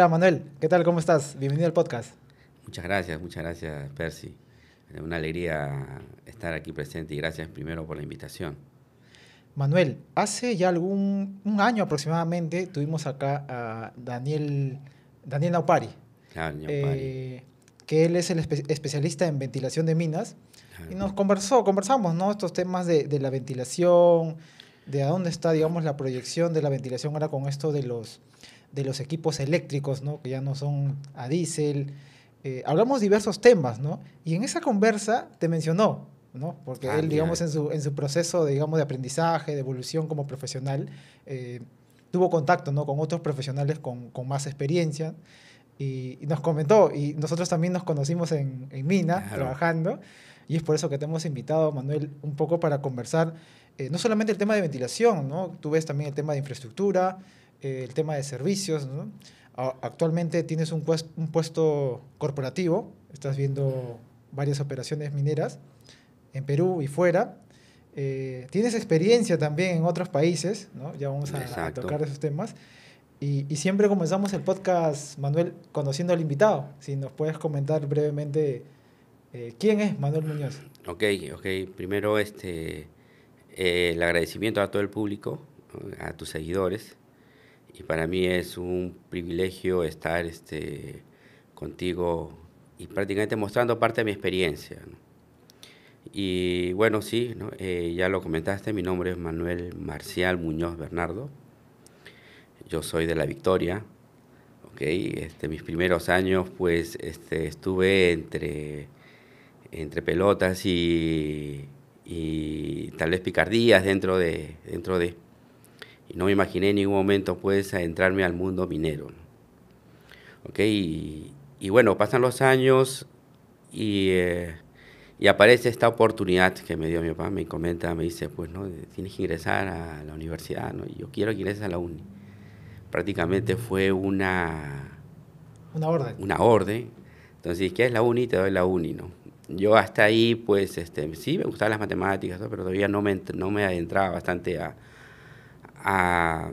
Hola Manuel, ¿qué tal? ¿Cómo estás? Bienvenido al podcast. Muchas gracias, muchas gracias Percy. Eh, una alegría estar aquí presente y gracias primero por la invitación. Manuel, hace ya algún un año aproximadamente tuvimos acá a Daniel, Daniel Naupari, eh, que él es el especialista en ventilación de minas y nos conversó, conversamos ¿no? estos temas de, de la ventilación, de a dónde está digamos la proyección de la ventilación ahora con esto de los de los equipos eléctricos, ¿no? que ya no son a diésel. Eh, hablamos diversos temas, ¿no? Y en esa conversa te mencionó, ¿no? Porque ah, él, digamos, en su, en su proceso, digamos, de aprendizaje, de evolución como profesional, eh, tuvo contacto, ¿no? Con otros profesionales con, con más experiencia y, nos comentó, y nosotros también nos conocimos en, en Mina, trabajando, y es por eso que te hemos invitado, Manuel, un poco para conversar, eh, no solamente el tema de ventilación, ¿no? Tú ves también el tema de infraestructura, eh, el tema de servicios. Actualmente tienes pues-, un, puesto corporativo, estás viendo varias operaciones mineras en Perú y fuera. Eh, tienes experiencia también en otros países, ya vamos a, tocar esos temas. Y, siempre comenzamos el podcast, Manuel, conociendo al invitado. Si nos puedes comentar brevemente eh, quién es Manuel Muñoz. Ok, ok. Primero, este, el agradecimiento a todo el público, a tus seguidores, y para mí es un privilegio estar este, contigo y prácticamente mostrando parte de mi experiencia. Y bueno, sí, ¿no? Eh, ya lo comentaste, mi nombre es Manuel Marcial Muñoz Bernardo, yo soy de La Victoria, okay, este, mis primeros años pues este, estuve entre, entre pelotas y, y tal vez picardías dentro de, dentro de y no me imaginé en ningún momento pues adentrarme al mundo minero. Y, bueno, pasan los años eh, y, aparece esta oportunidad que me dio mi papá, me comenta, me dice, pues no, tienes que ingresar a la universidad, ¿no? yo quiero que ingreses a la uni. Prácticamente fue una... Una orden. Una orden. Entonces, ¿qué es la uni? Te doy la uni, ¿no? yo hasta ahí, pues, este, sí, me gustaban las matemáticas, pero todavía no me, no me adentraba bastante a, a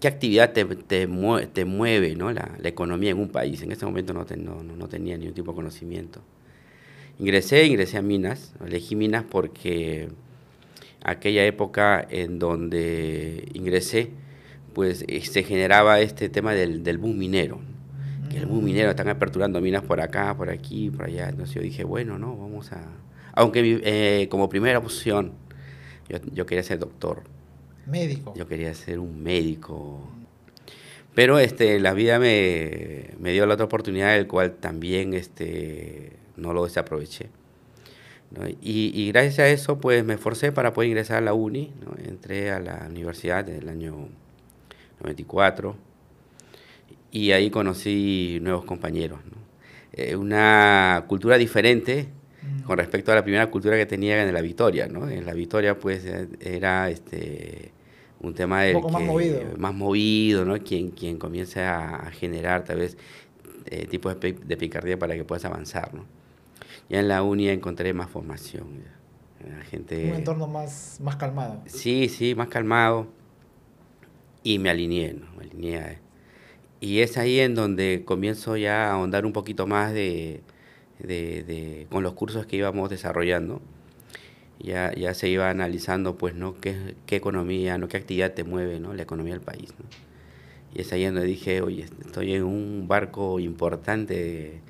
qué actividad te, te, mueve, te mueve ¿no? la, economía en un país. En ese momento no, ten, no, no, tenía ningún tipo de conocimiento. Ingresé, ingresé a Minas, elegí Minas porque aquella época en donde ingresé, pues eh, se generaba este tema del, del boom minero. Que el boom minero, están aperturando minas por acá, por aquí, por allá. Entonces yo dije, bueno, no, vamos a... Aunque eh, como primera opción, yo, yo quería ser doctor yo quería ser un médico. Pero este, la vida me, dio la otra oportunidad, el cual también este, no lo desaproveché. Y, gracias a eso, pues me esforcé para poder ingresar a la uni. ¿no? Entré a la universidad en el año 94 y ahí conocí nuevos compañeros. Eh, una cultura diferente mm. con respecto a la primera cultura que tenía en la Victoria. En la Victoria, pues eh, era este, un tema del que, más movido, ¿no? quien, quien comience a, generar tal vez eh, tipos de, de, picardía para que puedas avanzar. ¿no? Ya en la UNI encontré más formación. La gente, un entorno más, más calmado. Sí, sí, más calmado. Y me alineé, ¿no? me alineé. y es ahí en donde comienzo ya a ahondar un poquito más de, de, de con los cursos que íbamos desarrollando ya, ya se iba analizando, pues, ¿no? ¿Qué, qué economía, ¿no? ¿Qué actividad te mueve, ¿no? La economía del país, Y es ahí donde dije, oye, estoy en un barco importante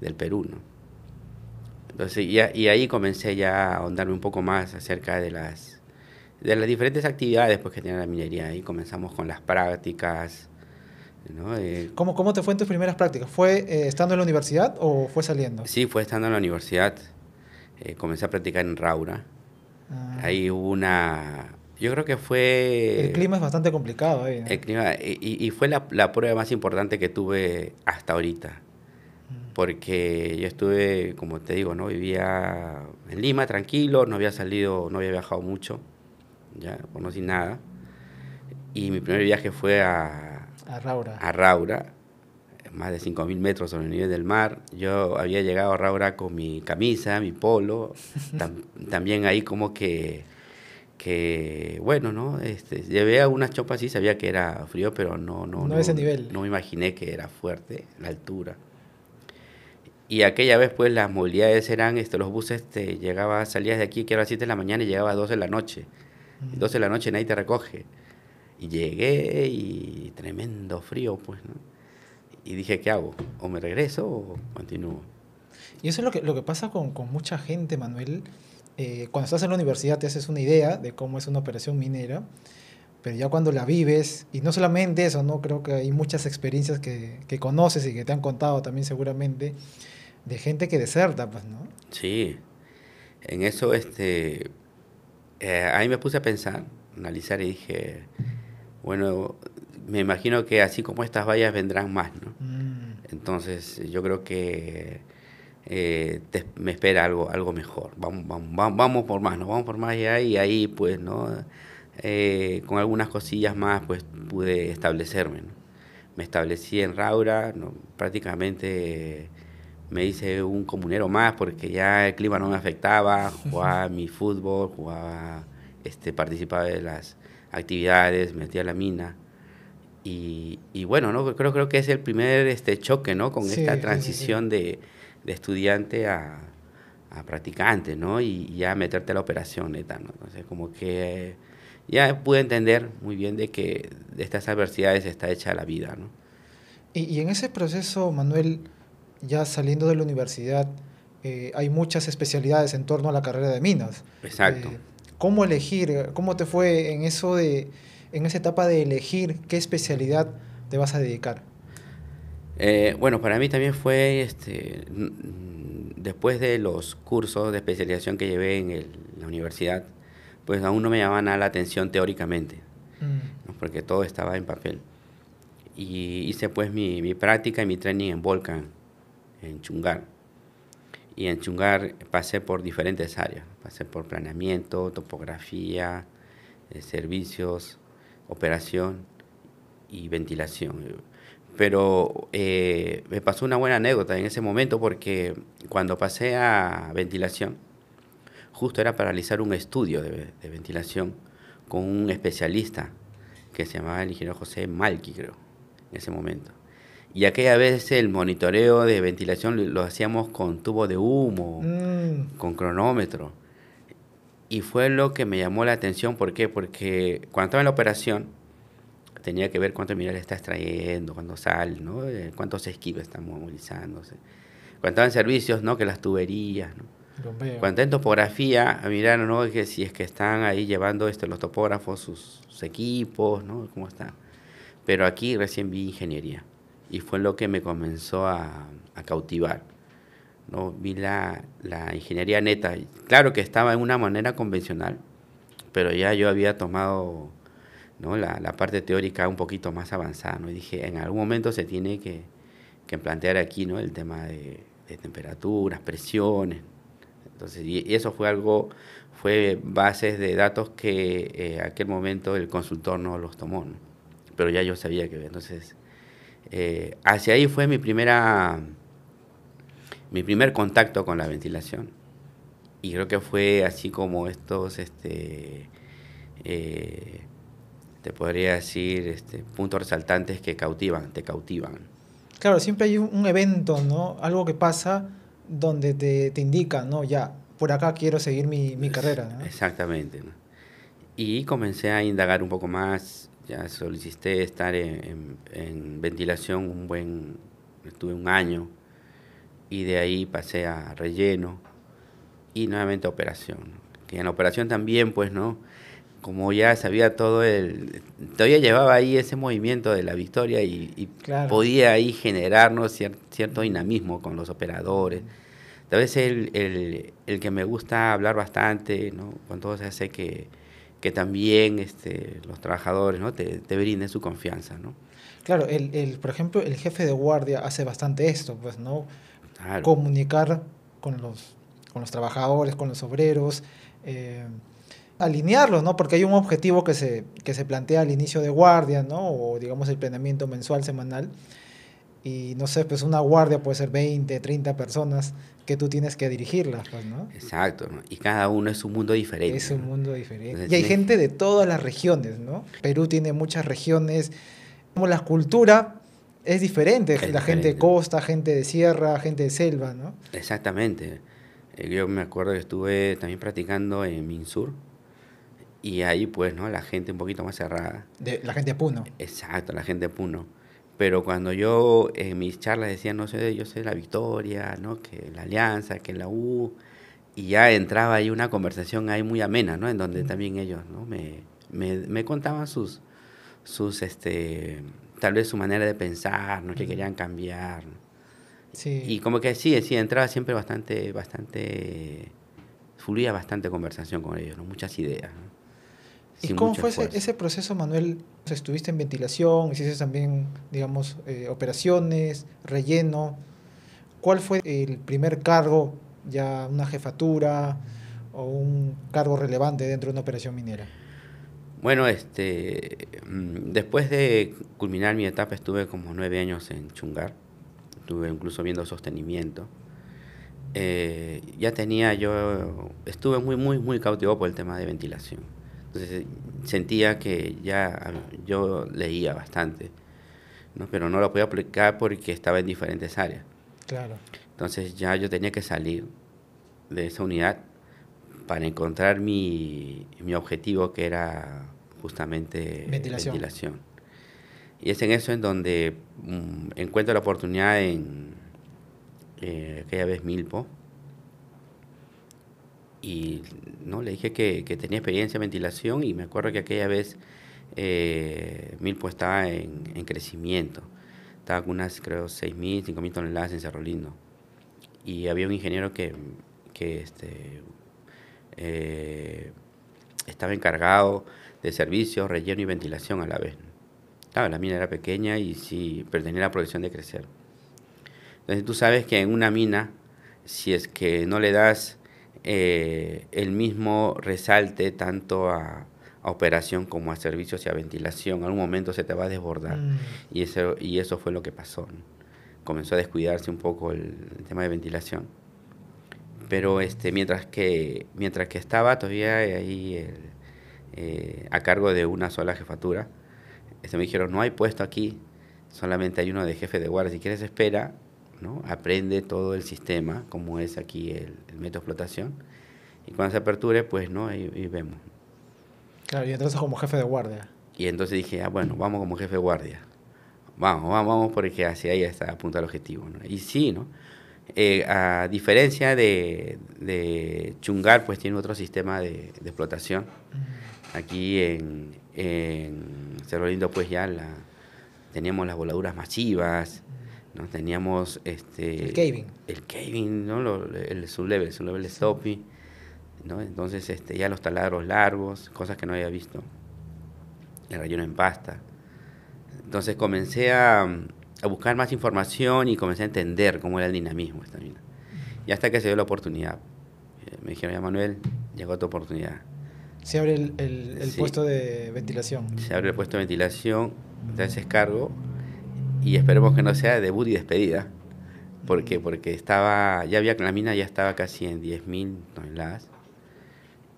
del Perú, ¿no? Entonces, y ahí comencé ya a ahondarme un poco más acerca de las, de las diferentes actividades pues, que tiene la minería. Ahí comenzamos con las prácticas, ¿no? Eh, ¿Cómo, ¿Cómo te fue en tus primeras prácticas? ¿Fue eh, estando en la universidad o fue saliendo? Sí, fue estando en la universidad. Eh, comencé a practicar en Raura. Ah. Ahí hubo una... Yo creo que fue... El clima es bastante complicado ahí. El clima, y, fue la, prueba más importante que tuve hasta ahorita. Mm. Porque yo estuve, como te digo, ¿no? Vivía en Lima tranquilo, no había salido, no había viajado mucho, ya, conocí nada. Y mi primer viaje fue a... A Raura. A Raura más de 5.000 metros sobre el nivel del mar. Yo había llegado a Raura con mi camisa, mi polo, también ahí como que, que bueno, ¿no? Este, llevé algunas chopas, y sabía que era frío, pero no, no, no, no, ese nivel. no me imaginé que era fuerte la altura. Y aquella vez, pues, las movilidades eran, este, los buses te este, llegaba, salías de aquí, que era a 7 de la mañana y llegaba a 12 de la noche. 12 de la noche nadie te recoge. Y llegué y tremendo frío, pues, ¿no? y dije, ¿qué hago? ¿O me regreso o continúo? Y eso es lo que, lo que pasa con, con mucha gente, Manuel. Eh, cuando estás en la universidad te haces una idea de cómo es una operación minera, pero ya cuando la vives, y no solamente eso, ¿no? creo que hay muchas experiencias que, que conoces y que te han contado también seguramente, de gente que deserta, pues, ¿no? Sí, en eso este, eh, ahí me puse a pensar, analizar y dije, bueno, me imagino que así como estas vallas vendrán más, ¿no? Mm. Entonces yo creo que eh, me espera algo, algo mejor. Vamos, vamos, vamos por más, vamos por más y ahí pues, ¿no? Eh, con algunas cosillas más pues pude establecerme, Me establecí en Raura, prácticamente me hice un comunero más porque ya el clima no me afectaba, jugaba mi fútbol, jugaba, este, participaba de las actividades, metía la mina. Y, y bueno, ¿no? creo, creo que es el primer este, choque ¿no? con esta transición De, de, estudiante a, a, practicante ¿no? y ya meterte a la operación neta. Entonces, como que ya pude entender muy bien de que de estas adversidades está hecha la vida. ¿no? Y, y en ese proceso, Manuel, ya saliendo de la universidad, eh, hay muchas especialidades en torno a la carrera de minas. Exacto. Eh, ¿Cómo elegir? ¿Cómo te fue en eso de en esa etapa de elegir qué especialidad te vas a dedicar? Eh, bueno, para mí también fue este, después de los cursos de especialización que llevé en la universidad, pues aún no me llamaba nada la atención teóricamente, mm. porque todo estaba en papel. Y hice pues mi, práctica y mi training en Volcan, en Chungar. Y en Chungar pasé por diferentes áreas, pasé por planeamiento, topografía, eh, servicios, operación y ventilación. Pero eh, me pasó una buena anécdota en ese momento porque cuando pasé a ventilación, justo era para realizar un estudio de, ventilación con un especialista que se llamaba el ingeniero José Malki, creo, en ese momento. Y aquella vez el monitoreo de ventilación lo, hacíamos con tubo de humo, mm. con cronómetro. Y fue lo que me llamó la atención, ¿por qué? Porque cuando estaba en la operación, tenía que ver cuánto mineral está extrayendo, cuánto sale ¿no? Eh, cuántos esquivos están movilizándose. Cuando estaba en servicios, ¿no? Que las tuberías, ¿no? Cuando en topografía, miraron, ¿no? Que si es que están ahí llevando este, los topógrafos sus, equipos, ¿no? ¿Cómo están? Pero aquí recién vi ingeniería y fue lo que me comenzó a cautivar. ¿no? vi la, ingeniería neta. Claro que estaba en una manera convencional, pero ya yo había tomado ¿no? la, parte teórica un poquito más avanzada. Y dije, en algún momento se tiene que, que plantear aquí ¿no? el tema de, temperaturas, presiones. Entonces, y eso fue algo, fue bases de datos que en eh, aquel momento el consultor no los tomó, pero ya yo sabía que entonces eh, hacia ahí fue mi primera mi primer contacto con la ventilación. Y creo que fue así como estos, este, eh, te podría decir, este, puntos resaltantes que cautivan, te cautivan. Claro, siempre hay un evento, ¿no? Algo que pasa donde te, indica, ¿no? Ya, por acá quiero seguir mi, carrera. ¿no? Exactamente. Y comencé a indagar un poco más, ya solicité estar en ventilación un buen, estuve un año y de ahí pasé a relleno y nuevamente a operación. Que en la operación también, pues, ¿no? Como ya sabía todo el... Todavía llevaba ahí ese movimiento de la victoria y, podía ahí generarnos cierto dinamismo con los operadores. Tal vez el, el, el, que me gusta hablar bastante, ¿no? Con todo se hace que, que también este, los trabajadores, ¿no? Te, brinden su confianza, ¿no? Claro, el, el, por ejemplo, el jefe de guardia hace bastante esto, pues, ¿no? comunicar con los, con los trabajadores, con los obreros, eh, alinearlos, ¿no? Porque hay un objetivo que se, que se plantea al inicio de guardia, ¿no? O digamos el planeamiento mensual, semanal. Y no sé, pues una guardia puede ser 20, 30 personas que tú tienes que dirigirlas, pues, ¿no? Exacto, y cada uno es un mundo diferente. Es un mundo diferente. y hay gente de todas las regiones, ¿no? Perú tiene muchas regiones, como la cultura es diferente, la gente de costa, gente de sierra, gente de selva, ¿no? Exactamente. Eh, yo me acuerdo que estuve también practicando en Minsur y ahí pues, ¿no? La gente un poquito más cerrada. De, la gente de Puno. Exacto, la gente de Puno. Pero cuando yo en mis charlas decía, no sé, yo sé la victoria, ¿no? Que la alianza, que la U, y ya entraba ahí una conversación ahí muy amena, ¿no? En donde también ellos, ¿no? Me, me, me contaban sus, sus, este, tal vez su manera de pensar, ¿no? que querían cambiar. Y como que sí, sí, entraba siempre bastante, bastante, fluía bastante conversación con ellos, muchas ideas. ¿Y cómo fue ese, proceso, Manuel? estuviste en ventilación, hiciste también, digamos, eh, operaciones, relleno. ¿Cuál fue el primer cargo, ya una jefatura o un cargo relevante dentro de una operación minera? Bueno, este, mm, después de culminar mi etapa estuve como nueve años en Chungar, estuve incluso viendo sostenimiento. Eh, ya tenía yo, estuve muy, muy, muy cautivo por el tema de ventilación. Entonces eh, sentía que ya yo leía bastante, ¿no? pero no lo podía aplicar porque estaba en diferentes áreas. Claro. Entonces ya yo tenía que salir de esa unidad para encontrar mi, mi objetivo que era justamente ventilación. ventilación. Y es en eso en donde mm, encuentro la oportunidad en eh, aquella vez Milpo. Y no le dije que, tenía experiencia en ventilación y me acuerdo que aquella vez eh, Milpo estaba en, en, crecimiento. Estaba con unas, creo, 6.000, 5.000 toneladas en Cerro Lindo. Y había un ingeniero que, que este, eh, estaba encargado de servicios, relleno y ventilación a la vez. la mina era pequeña y sí, pero tenía la producción de crecer. Entonces tú sabes que en una mina, si es que no le das eh, el mismo resalte tanto a, operación como a servicios y a ventilación, en algún momento se te va a desbordar. Mm. Y, eso, y eso fue lo que pasó. Comenzó a descuidarse un poco el tema de ventilación pero este, mientras, que, mientras que estaba todavía ahí eh, a cargo de una sola jefatura, este, me dijeron, no hay puesto aquí, solamente hay uno de jefe de guardia, si quieres espera, ¿no? aprende todo el sistema, como es aquí el, método de explotación, y cuando se aperture, pues no, y, vemos. Claro, y entonces como jefe de guardia. Y entonces dije, ah, bueno, vamos como jefe de guardia. Vamos, vamos, vamos, porque hacia ahí está apunta el objetivo. Y sí, ¿no? Eh, a diferencia de, Chungar, pues tiene otro sistema de, explotación. Aquí en, Cerro Lindo, pues ya la, teníamos las voladuras masivas, ¿no? teníamos este, el caving, el caving ¿no? el sublevel, sublevel entonces este, ya los taladros largos, cosas que no había visto, el rayón en pasta. Entonces comencé a, a buscar más información y comencé a entender cómo era el dinamismo esta mina. Y hasta que se dio la oportunidad. Eh, me dijeron, ya Manuel, llegó tu oportunidad. Se abre el, el, puesto de ventilación. Se abre el puesto de ventilación, ...entonces cargo y esperemos que no sea debut y despedida. porque Porque estaba, ya había, la mina ya estaba casi en 10.000 toneladas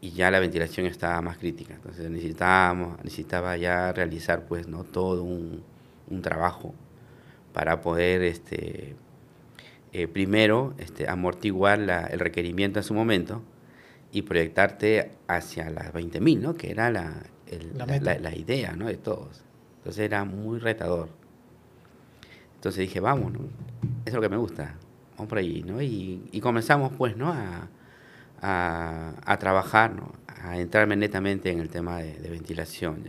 y ya la ventilación estaba más crítica. Entonces necesitábamos, necesitaba ya realizar pues, ¿no? todo un, un trabajo para poder este, eh, primero este, amortiguar la, el requerimiento en su momento y proyectarte hacia las 20.000, ¿no? que era la, idea ¿no? de todos. Entonces era muy retador. Entonces dije, vamos, eso es lo que me gusta, vamos por ahí. ¿no? Y, comenzamos pues ¿no? a, trabajar, ¿no? a entrarme netamente en el tema de, de ventilación.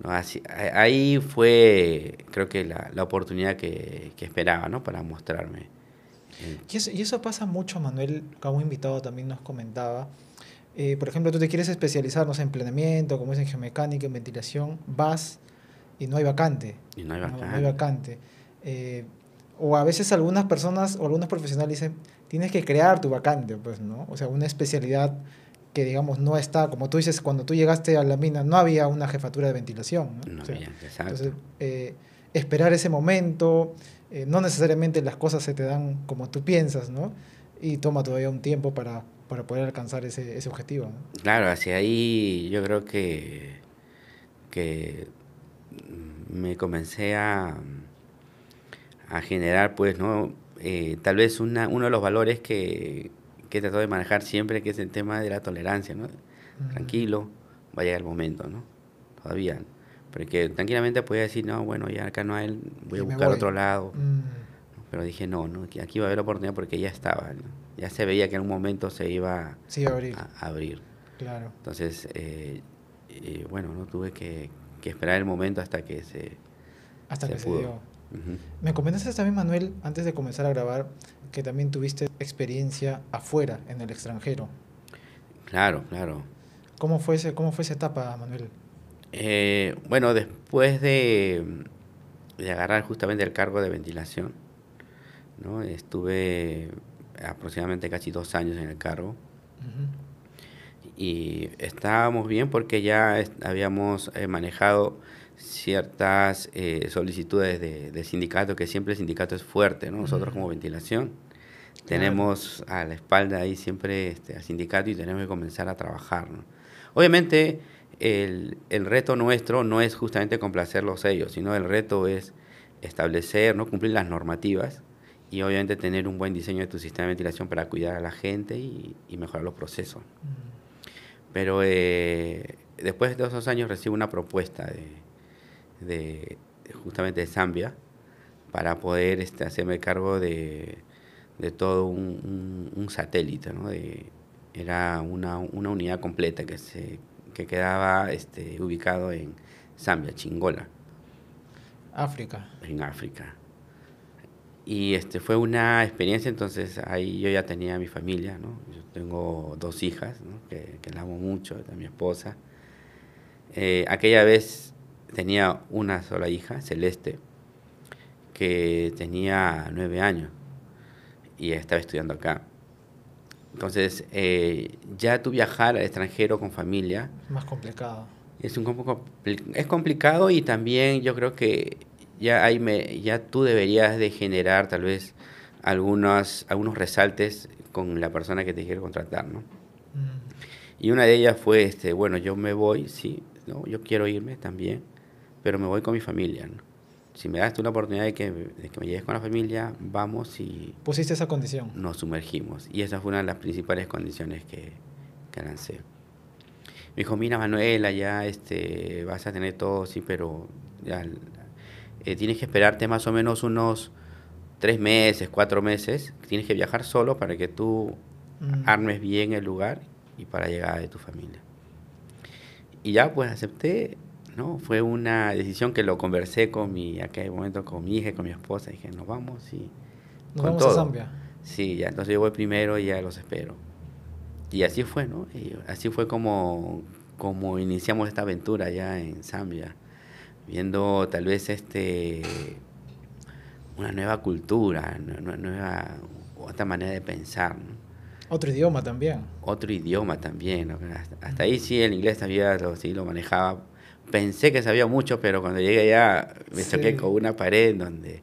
No, así, ahí fue, creo que la, la oportunidad que, que, esperaba, ¿no? Para mostrarme. Eh, y eso, pasa mucho, Manuel, como invitado también nos comentaba. Eh, por ejemplo, tú te quieres especializar, no en planeamiento, como es en geomecánica, en ventilación, vas y no hay vacante. Y no hay vacante. Eh, o a veces algunas personas o algunos profesionales dicen, tienes que crear tu vacante, pues, ¿no? O sea, una especialidad que digamos no está, como tú dices, cuando tú llegaste a la mina no había una jefatura de ventilación. ¿no? no entonces, eh, esperar ese momento, eh, no necesariamente las cosas se te dan como tú piensas, ¿no? Y toma todavía un tiempo para, poder alcanzar ese, objetivo. Claro, hacia ahí yo creo que, me comencé a, a generar, pues, ¿no? Eh, tal vez una, uno de los valores que, que he de manejar siempre, que es el tema de la tolerancia, ¿no? Tranquilo, va a llegar el momento, ¿no? Todavía. porque tranquilamente podía decir, no, bueno, ya acá no hay, voy a buscar otro lado. Pero dije, no, no, aquí va a haber oportunidad porque ya estaba, ya se veía que en un momento se iba A, abrir. Claro. Entonces, eh, eh, bueno, no tuve que, esperar el momento hasta que se, hasta que Se dio. Me comentaste también, Manuel, antes de comenzar a grabar, que también tuviste experiencia afuera, en el extranjero. Claro, claro. ¿Cómo fue, ese, cómo fue esa etapa, Manuel? Eh, bueno, después de, agarrar justamente el cargo de ventilación, ¿no? estuve aproximadamente casi dos años en el cargo y estábamos bien porque ya habíamos eh, manejado ciertas eh, solicitudes de, sindicato, que siempre el sindicato es fuerte, ¿no? Nosotros como ventilación tenemos a la espalda ahí siempre este, al sindicato y tenemos que comenzar a trabajar, Obviamente el, el, reto nuestro no es justamente complacerlos ellos, sino el reto es establecer, ¿no? cumplir las normativas y obviamente tener un buen diseño de tu sistema de ventilación para cuidar a la gente y, mejorar los procesos. Pero eh, después de esos años recibo una propuesta de, de justamente de Zambia para poder este, hacerme cargo de, todo un, satélite. ¿no? De, era una, una, unidad completa que, se, que quedaba este, ubicado en Zambia, Chingola. África. En África. Y este, fue una experiencia, entonces ahí yo ya tenía mi familia, ¿no? Yo tengo dos hijas, que, que la amo mucho, a mi esposa. Eh, aquella vez tenía una sola hija, Celeste, que tenía nueve años y estaba estudiando acá. Entonces, eh, ya tu viajar al extranjero con familia... Es Más complicado. Es un poco es complicado y también yo creo que ya, me, ya tú deberías de generar tal vez algunos, algunos resaltes con la persona que te quiere contratar, ¿no? Y una de ellas fue, este, bueno, yo me voy, sí, no, yo quiero irme también, pero me voy con mi familia, Si me das tú la oportunidad de que, me lleves con la familia, vamos y... Pusiste esa condición. Nos sumergimos. Y esa fue una de las principales condiciones que, que lancé. Me dijo, mira Manuela, ya este, vas a tener todo, sí, pero ya eh, tienes que esperarte más o menos unos tres meses, cuatro meses. Tienes que viajar solo para que tú mm. armes bien el lugar y para llegar de tu familia. Y ya pues acepté, ¿no? Fue una decisión que lo conversé con mi, aquel momento con mi hija, con mi esposa. Dije, nos vamos y... Nos vamos a Zambia. Sí, ya, entonces yo voy primero y ya los espero. Y así fue, ¿no? Y así fue como, como iniciamos esta aventura ya en Zambia viendo tal vez este una nueva cultura, una nueva otra manera de pensar. Otro idioma también. Otro idioma también. Hasta, ahí sí el inglés también lo, sí, lo manejaba. Pensé que sabía mucho, pero cuando llegué allá me saqué con una pared donde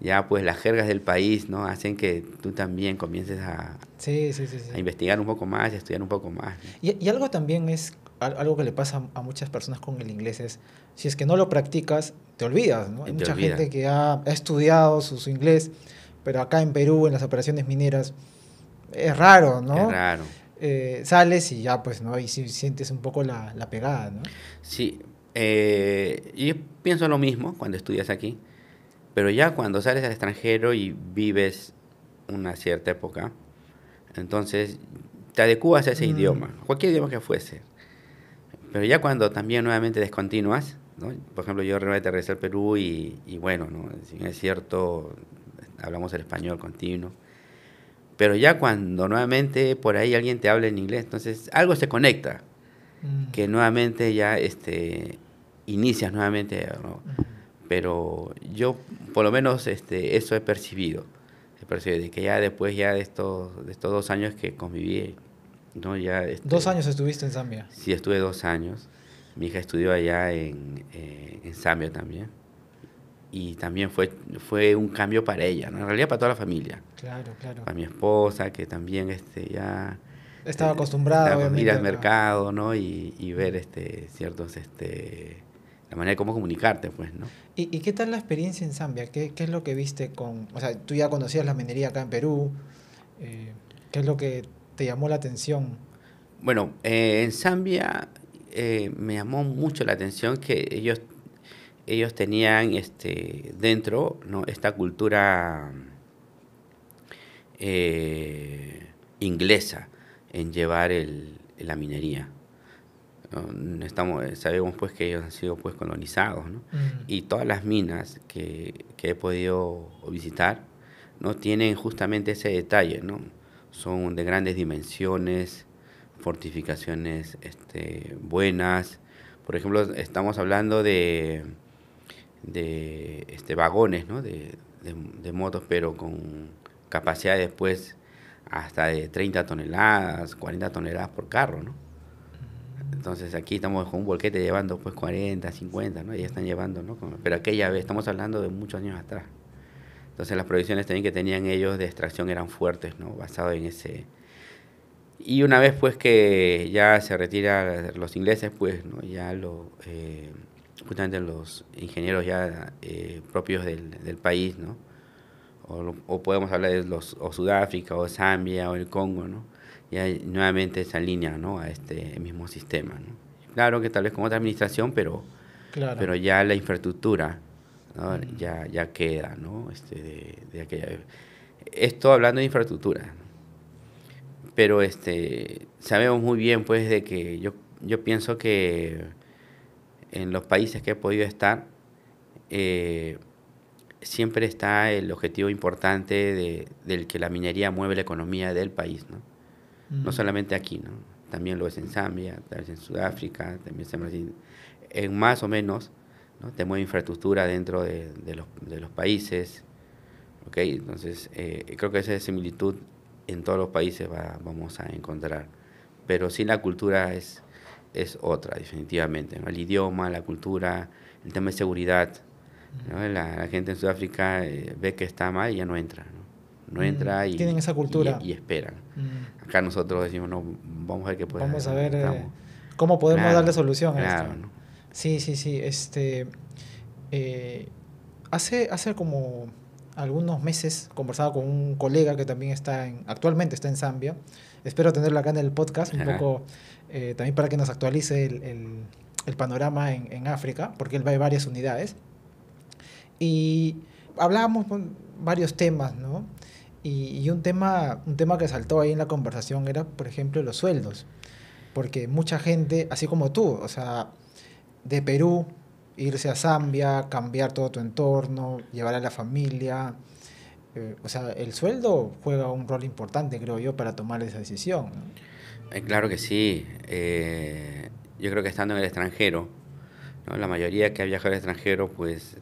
ya pues las jergas del país no hacen que tú también comiences a, sí, sí, sí, a investigar un poco más, a estudiar un poco más. Y, y, algo también es algo que le pasa a muchas personas con el inglés es, si es que no lo practicas, te olvidas, ¿no? Hay mucha gente que ha, estudiado su, inglés, pero acá en Perú, en las operaciones mineras, es raro, ¿no? Es raro. Eh, sales y ya, pues, ¿no? Y si, sientes un poco la, pegada, ¿no? Sí, Y eh, yo pienso lo mismo cuando estudias aquí, pero ya cuando sales al extranjero y vives una cierta época, entonces te adecuas a ese mm. idioma, cualquier idioma que fuese. Pero ya cuando también nuevamente descontinuas, por ejemplo, yo realmente regresé al Perú y, bueno, ¿no? si es cierto, hablamos el español continuo, pero ya cuando nuevamente por ahí alguien te habla en inglés, entonces algo se conecta, mm. que nuevamente ya este, inicias nuevamente, pero yo por lo menos este, eso he percibido, he percibido que ya después ya de estos, de estos dos años que conviví ya este, ¿Dos años estuviste en Zambia? Sí, estuve dos años. Mi hija estudió allá eh, en, Zambia también. Y también fue, fue un cambio para ella, ¿no? en realidad para toda la familia. Claro, claro. Para mi esposa, que también este, ya... Estaba eh, acostumbrada, a ir al mercado, ¿no? Y, ver este, ciertos... Este, la manera de cómo comunicarte, pues, ¿no? ¿Y, qué tal la experiencia en Zambia? ¿Qué, ¿Qué, es lo que viste con...? O sea, tú ya conocías la minería acá en Perú. Eh, ¿Qué es lo que te llamó la atención? Bueno, eh, en Zambia eh, me llamó mucho la atención que ellos, ellos tenían este, dentro ¿no? esta cultura eh, inglesa en llevar el, la minería. Estamos, sabemos pues que ellos han sido pues colonizados, mm. Y todas las minas que, que, he podido visitar, ¿no? Tienen justamente ese detalle, ¿no? son de grandes dimensiones, fortificaciones este, buenas. Por ejemplo, estamos hablando de, de este, vagones, de, motos, pero con capacidad después hasta de 30 toneladas, 40 toneladas por carro, ¿no? Entonces aquí estamos con un volquete llevando pues 40, 50, ¿no? Ya están llevando, ¿no? Pero aquella vez, estamos hablando de muchos años atrás. Entonces las proyecciones también que tenían ellos de extracción eran fuertes, ¿no? Basado en ese... Y una vez pues que ya se retiran los ingleses, pues ¿no? ya eh, justamente los ingenieros ya eh, propios del, país, ¿no? O, podemos hablar de los, Sudáfrica, o Zambia, o el Congo, ¿no? Ya nuevamente se línea, ¿no? a este mismo sistema, Claro que tal vez con otra administración, pero, pero ya la infraestructura ya, ya queda ¿no? este, de, Esto hablando de infraestructura. Pero este, sabemos muy bien pues de que yo, yo pienso que en los países que he podido estar, eh, siempre está el objetivo importante de, del que la minería mueve la economía del país, ¿no? No solamente aquí, ¿no? También lo es en Zambia, tal vez en Sudáfrica, también en Brasil. En más o menos ¿no? Tenemos infraestructura dentro de, los, de los, países, Entonces, eh, creo que esa similitud en todos los países va, vamos a encontrar. Pero sí la cultura es, es otra, definitivamente. El idioma, la cultura, el tema de seguridad. La, gente en Sudáfrica eh, ve que está mal y ya no entra. No, no entra y... Tienen esa cultura. Y, esperan. Acá nosotros decimos, no, vamos a ver qué podemos Vamos a ver eh, cómo podemos darle solución a claro, Sí, sí, sí. Este, eh, hace, hace como algunos meses conversaba con un colega que también está en, actualmente está en Zambia. Espero tenerlo acá en el podcast, un poco eh, también para que nos actualice el, el, panorama en, en, África, porque él va a varias unidades. Y hablábamos varios temas, ¿no? Y, y, un, tema, un tema que saltó ahí en la conversación era, por ejemplo, los sueldos. Porque mucha gente, así como tú, o sea, de Perú, irse a Zambia, cambiar todo tu entorno, llevar a la familia. Eh, o sea, el sueldo juega un rol importante, creo yo, para tomar esa decisión. Eh, claro que sí. Eh, yo creo que estando en el extranjero, la mayoría que ha viajado al extranjero, pues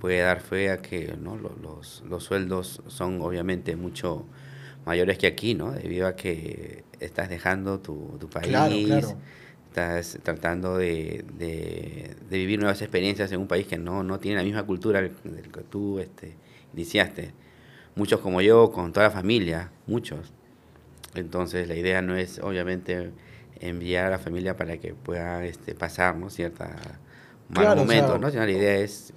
puede dar fe a que ¿no? los, los, sueldos son obviamente mucho mayores que aquí, ¿no? Debido a que estás dejando tu, tu país. Claro, claro estás tratando de, vivir nuevas experiencias en un país que no, no tiene la misma cultura del que tú este, iniciaste. Muchos como yo, con toda la familia, muchos. Entonces la idea no es obviamente enviar a la familia para que pueda este, pasar ¿no? mal momento, ¿no? Sino la idea es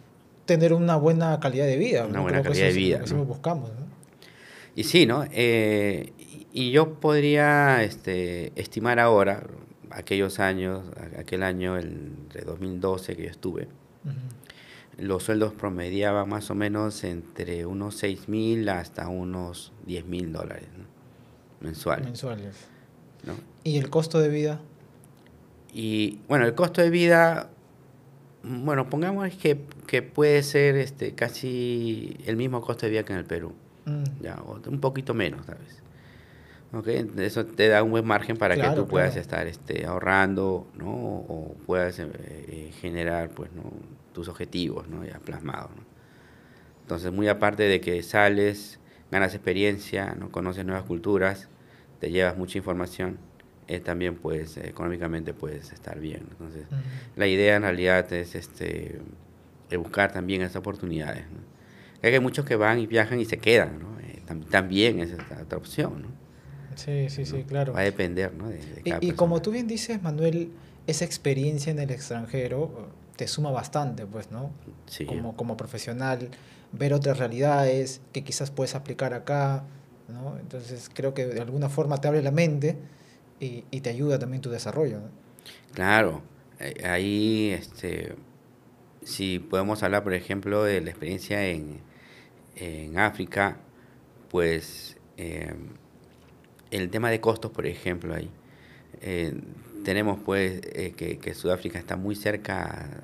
tener una buena calidad de vida. Una buena calidad de vida. buscamos. Y sí, ¿no? Eh, y yo podría este, estimar ahora, aquellos años, aquel año, el de 2012 que yo estuve, los sueldos promediaban más o menos entre unos 6 mil hasta unos 10 mil dólares mensuales. ¿Y el costo de vida? Y bueno, el costo de vida, bueno, pongamos que, que puede ser este, casi el mismo costo de vida que en el Perú. Mm. un poquito menos, tal vez eso te da un buen margen para que tú puedas estar este, ahorrando, ¿no? O puedas eh, eh, generar, pues, Tus objetivos, ¿no? Ya plasmados, Entonces, muy aparte de que sales, ganas experiencia, ¿no? Conoces nuevas culturas, te llevas mucha información, también, pues, económicamente puedes estar bien. Entonces, la idea en realidad es, este, buscar también esas oportunidades, ¿no? Hay muchos que van y viajan y se quedan, ¿no? Eh, también es otra opción, ¿no? Sí, sí, sí, claro. Va a depender, ¿no? y, como tú bien dices, Manuel, esa experiencia en el extranjero eh, te suma bastante, pues, ¿no? Sí. Como, como profesional, ver otras realidades que quizás puedes aplicar acá, ¿no? Entonces creo que de alguna forma te abre la mente y, te ayuda también tu desarrollo. ¿no? Claro, eh, ahí, este, si podemos hablar, por ejemplo, de la experiencia en, en África, pues... Eh, el tema de costos, por ejemplo, ahí. Eh, tenemos pues eh, que, Sudáfrica está muy cerca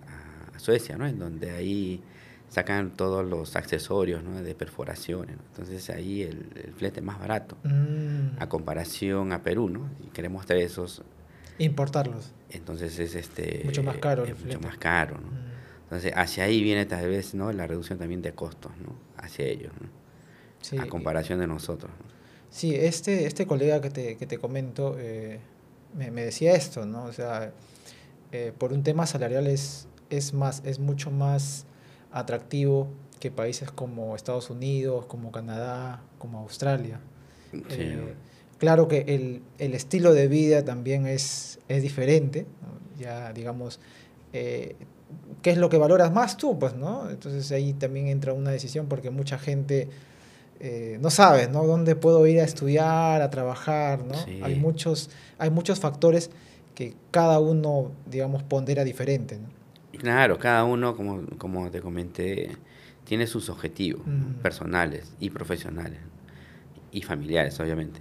a, Suecia, ¿no? En donde ahí sacan todos los accesorios ¿no? de perforaciones, entonces ahí el, flete más barato mm. a comparación a Perú, ¿no? Y queremos traer esos importarlos. Entonces es este mucho más caro, el flete. más caro, ¿no? Mm. Entonces hacia ahí viene tal vez, ¿no? La reducción también de costos, ¿no? Hacia ellos, A comparación de nosotros. Sí, este, este colega que te, comento eh, me, decía esto, ¿no? O sea, eh, por un tema salarial es, es, más, es mucho más atractivo que países como Estados Unidos, como Canadá, como Australia. Eh, claro que el, estilo de vida también es, es diferente, ya digamos, ¿qué es lo que valoras más tú? Pues, ¿no? Entonces ahí también entra una decisión porque mucha gente eh, no sabes, ¿Dónde puedo ir a estudiar, a trabajar, ¿no? Hay, muchos, hay muchos factores que cada uno, digamos, pondera diferente, Claro, cada uno, como, como te comenté, tiene sus objetivos mm. personales y profesionales y familiares, obviamente.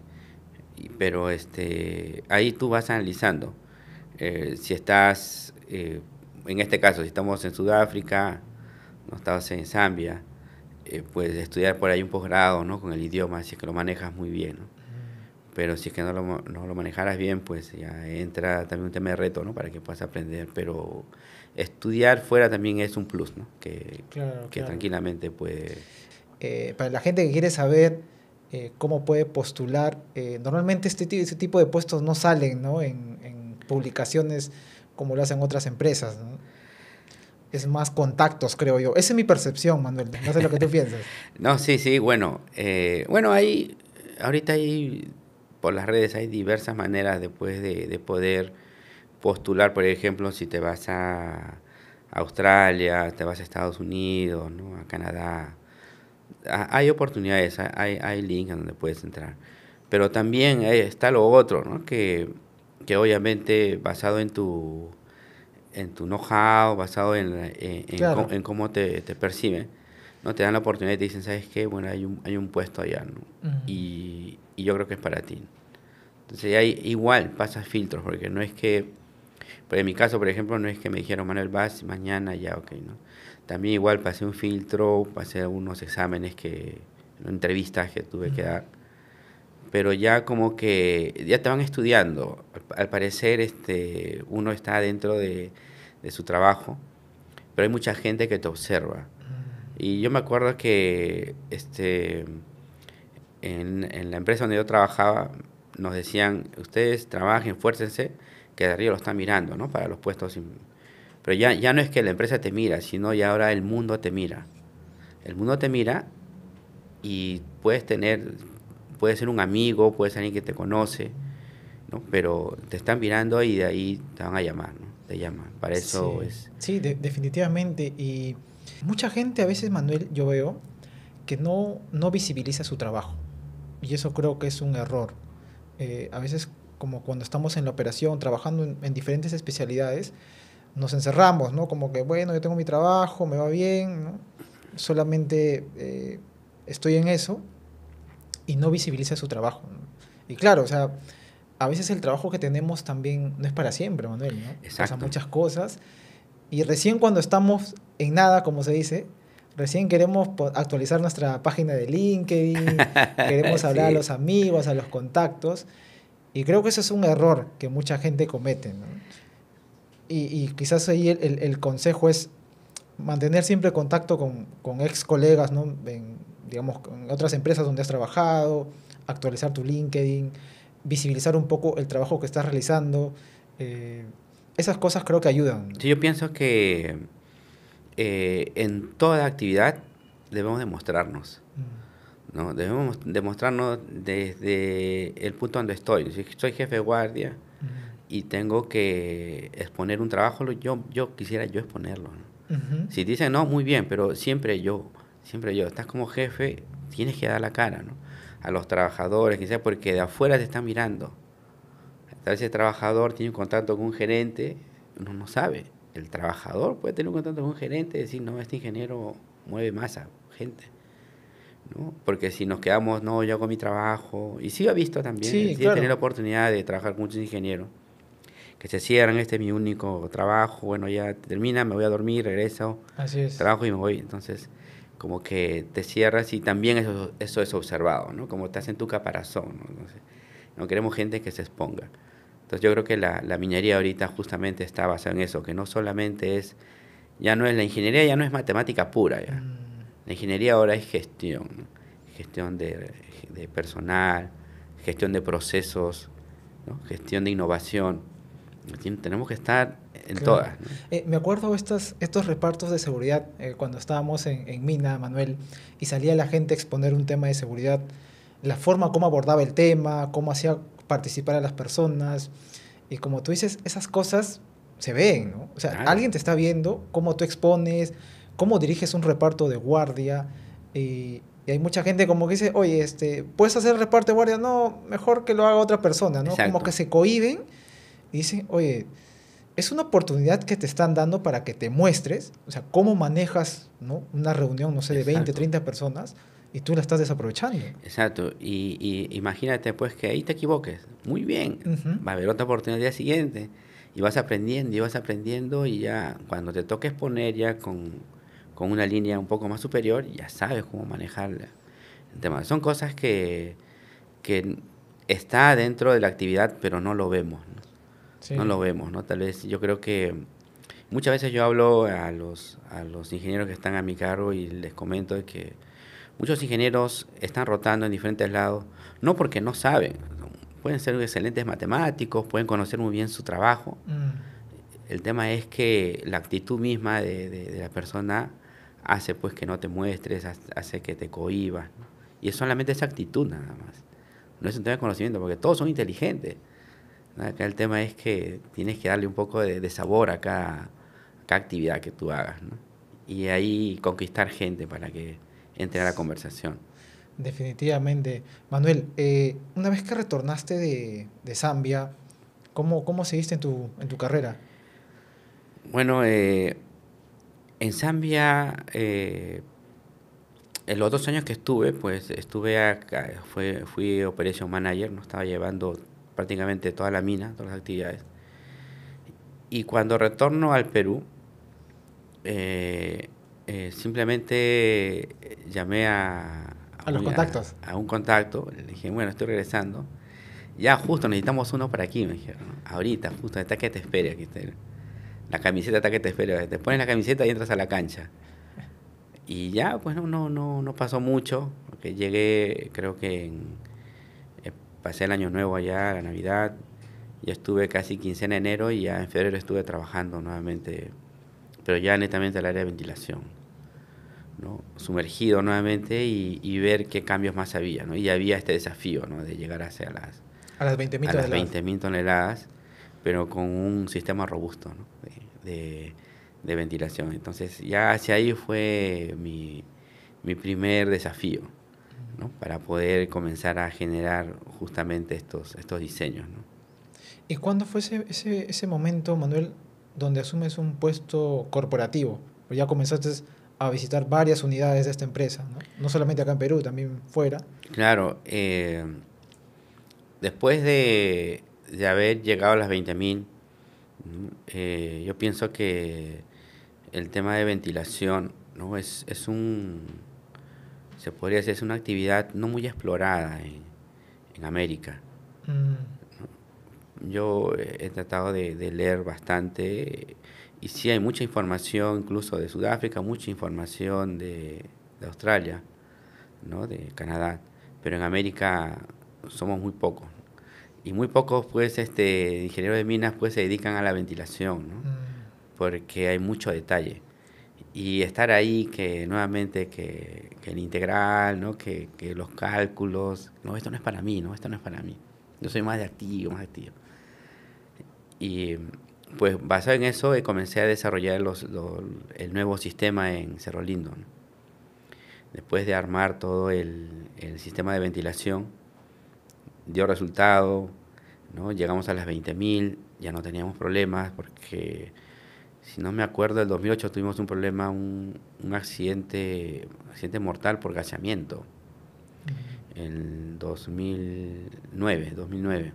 pero este, ahí tú vas analizando eh, si estás, eh, en este caso, si estamos en Sudáfrica, no estás en Zambia, eh, pues estudiar por ahí un posgrado, ¿no? Con el idioma, si es que lo manejas muy bien, ¿no? Pero si es que no lo, no manejaras bien, pues ya entra también un tema de reto, ¿no? Para que puedas aprender, pero estudiar fuera también es un plus, ¿no? Que, que tranquilamente puede... Eh, para la gente que quiere saber eh, cómo puede postular, normalmente este, este tipo de puestos no salen, ¿no? En, en publicaciones como lo hacen otras empresas, ¿no? es más contactos, creo yo. Esa es mi percepción, Manuel. No sé lo que tú piensas. no, sí, sí, bueno. Eh, bueno, hay, ahorita hay, por las redes hay diversas maneras después de, poder postular, por ejemplo, si te vas a Australia, te vas a Estados Unidos, a Canadá. Hay oportunidades, hay, hay links donde puedes entrar. Pero también eh, está lo otro, ¿no? que, que obviamente basado en tu en tu know-how, basado en, en, cómo, te, te perciben, ¿no? te dan la oportunidad y te dicen, ¿sabes qué? Bueno, hay un, hay un puesto allá, ¿no? y, y, yo creo que es para ti. Entonces, ya igual pasas filtros, porque no es que, pero pues, en mi caso, por ejemplo, no es que me dijeron, Manuel, vas mañana, ya, ok, ¿no? También igual pasé un filtro, pasé algunos exámenes que, entrevistas que tuve que dar, pero ya como que, ya te van estudiando, al parecer este, uno está dentro de, su trabajo, pero hay mucha gente que te observa. Y yo me acuerdo que este, en, la empresa donde yo trabajaba nos decían, ustedes trabajen, fuércense, que de arriba lo están mirando, ¿no? Para los puestos. Pero ya, ya no es que la empresa te mira, sino ya ahora el mundo te mira. El mundo te mira y puedes tener, puedes ser un amigo, puede ser alguien que te conoce, pero te están mirando y de ahí te van a llamar, ¿no? Te llaman. Para eso es. Sí, definitivamente. Y mucha gente a veces, Manuel, yo veo que no, no visibiliza su trabajo. Y eso creo que es un error. Eh, a veces, como cuando estamos en la operación, trabajando en, diferentes especialidades, nos encerramos, ¿no? Como que, bueno, yo tengo mi trabajo, me va bien, Solamente eh, estoy en eso y no visibiliza su trabajo. Y claro, o sea, a veces el trabajo que tenemos también no es para siempre, Manuel, ¿no? Exacto. Pasan muchas cosas. Y recién cuando estamos en nada, como se dice, recién queremos actualizar nuestra página de LinkedIn, queremos hablar a los amigos, a los contactos. Y creo que eso es un error que mucha gente comete. ¿no? Y, quizás ahí el, consejo es mantener siempre contacto con, ex colegas, ¿no? digamos, en otras empresas donde has trabajado, actualizar tu LinkedIn visibilizar un poco el trabajo que estás realizando. Eh, esas cosas creo que ayudan. Sí, yo pienso que eh, en toda actividad debemos demostrarnos. Mm. ¿no? Debemos demostrarnos desde el punto donde estoy. Si soy jefe de guardia mm. y tengo que exponer un trabajo, yo, yo quisiera yo exponerlo. Si dicen no, muy bien, pero siempre yo, siempre yo. Estás como jefe, tienes que dar la cara. ¿no? a los trabajadores, quizás porque de afuera se están mirando. Tal vez el trabajador tiene un contacto con un gerente, uno no sabe. El trabajador puede tener un contacto con un gerente y decir, no, este ingeniero mueve masa, gente. ¿no? Porque si nos quedamos, no, yo hago mi trabajo, y sí ha visto también, sí, claro. tener la oportunidad de trabajar con muchos ingenieros, que se cierran, este es mi único trabajo, bueno, ya termina, me voy a dormir, regreso, Así es. trabajo y me voy. Entonces, como que te cierras y también eso, eso es observado, ¿no? Como estás en tu caparazón, ¿no? no queremos gente que se exponga. Entonces yo creo que la, la, minería ahorita justamente está basada en eso, que no solamente es, ya no es la ingeniería, ya no es matemática pura, mm. La ingeniería ahora es gestión, gestión de, de, personal, gestión de procesos, gestión de innovación tenemos que estar en todas. Eh, me acuerdo estos, estos repartos de seguridad, eh, cuando estábamos en, en, Mina, Manuel, y salía la gente a exponer un tema de seguridad, la forma como abordaba el tema, cómo hacía participar a las personas, y como tú dices, esas cosas se ven, ¿no? O sea, alguien te está viendo, cómo tú expones, cómo diriges un reparto de guardia, y... hay mucha gente como que dice, oye, este, ¿puedes hacer reparto de guardia? No, mejor que lo haga otra persona, ¿no? Como que se cohiben dice, oye, es una oportunidad que te están dando para que te muestres, o sea, cómo manejas ¿no? una reunión, no sé, de 20, 30 personas y tú la estás desaprovechando. Exacto, y, imagínate pues que ahí te equivoques. Muy bien, va a haber otra oportunidad al día siguiente y vas aprendiendo y vas aprendiendo y ya cuando te toques poner ya con, una línea un poco más superior, ya sabes cómo manejarla. tema. son cosas que, están está dentro de la actividad, pero no lo vemos. No lo vemos, ¿no? Tal vez yo creo que muchas veces yo hablo a los, ingenieros que están a mi cargo y les comento que muchos ingenieros están rotando en diferentes lados, no porque no saben, pueden ser excelentes matemáticos, pueden conocer muy bien su trabajo. Mm. El tema es que la actitud misma de, de, la persona hace pues que no te muestres, hace que te cohibas. Y es solamente esa actitud nada más. No es un tema de conocimiento, porque todos son inteligentes. Acá el tema es que tienes que darle un poco de, sabor a cada, actividad que tú hagas, ¿no? Y ahí conquistar gente para que entre a la conversación. Definitivamente. Manuel, eh, una vez que retornaste de, de Zambia, ¿cómo, ¿cómo, seguiste en tu, en tu carrera? Bueno, eh, en Zambia, eh, en los dos años que estuve, pues estuve acá, fue, fui Operation Manager, no estaba llevando prácticamente toda la mina, todas las actividades. Y cuando retorno al Perú, eh, eh, simplemente eh, llamé a... A, los contactos. A un contacto, le dije, bueno, estoy regresando. Ya justo necesitamos uno para aquí, me dijeron. Ahorita, justo, hasta que te espere. Aquí La camiseta está que te espere. Te pones la camiseta y entras a la cancha. Y ya, pues no, no, no, no pasó mucho. Porque llegué, creo que en pasé el año nuevo allá, la Navidad, ya estuve casi quincena en enero y ya en febrero estuve trabajando nuevamente, pero ya netamente al área de ventilación, ¿no? sumergido nuevamente y, ver qué cambios más había, ¿no? y había este desafío de llegar hacia las, a las 20.000 toneladas. toneladas, pero con un sistema robusto de, ventilación. Entonces ya hacia ahí fue mi primer desafío. ¿no? para poder comenzar a generar justamente estos, estos diseños. ¿no? ¿Y cuándo fue ese, ese, ese, momento, Manuel, donde asumes un puesto corporativo? Ya comenzaste a visitar varias unidades de esta empresa, no, no solamente acá en Perú, también fuera. Claro, eh, después de, haber llegado a las 20.000, eh, yo pienso que el tema de ventilación ¿no? es, es un se podría decir, es una actividad no muy explorada en, en América. Mm. Yo he tratado de, leer bastante y sí hay mucha información, incluso de Sudáfrica, mucha información de, Australia, ¿no? de Canadá, pero en América somos muy pocos. Y muy pocos, pues, este, ingenieros de minas, pues, se dedican a la ventilación, mm. Porque hay mucho detalle y estar ahí que nuevamente que, el integral, ¿no? Que, los cálculos, no, esto no es para mí, no, esto no es para mí. Yo soy más de activo, más activo. Y pues basado en eso eh, comencé a desarrollar el nuevo sistema en Cerro Lindo. Después de armar todo el, sistema de ventilación, dio resultado, ¿no? llegamos a las 20.000, ya no teníamos problemas porque si no me acuerdo, el 2008 tuvimos un problema, un, un accidente, accidente mortal por gaseamiento. En 2009, 2009.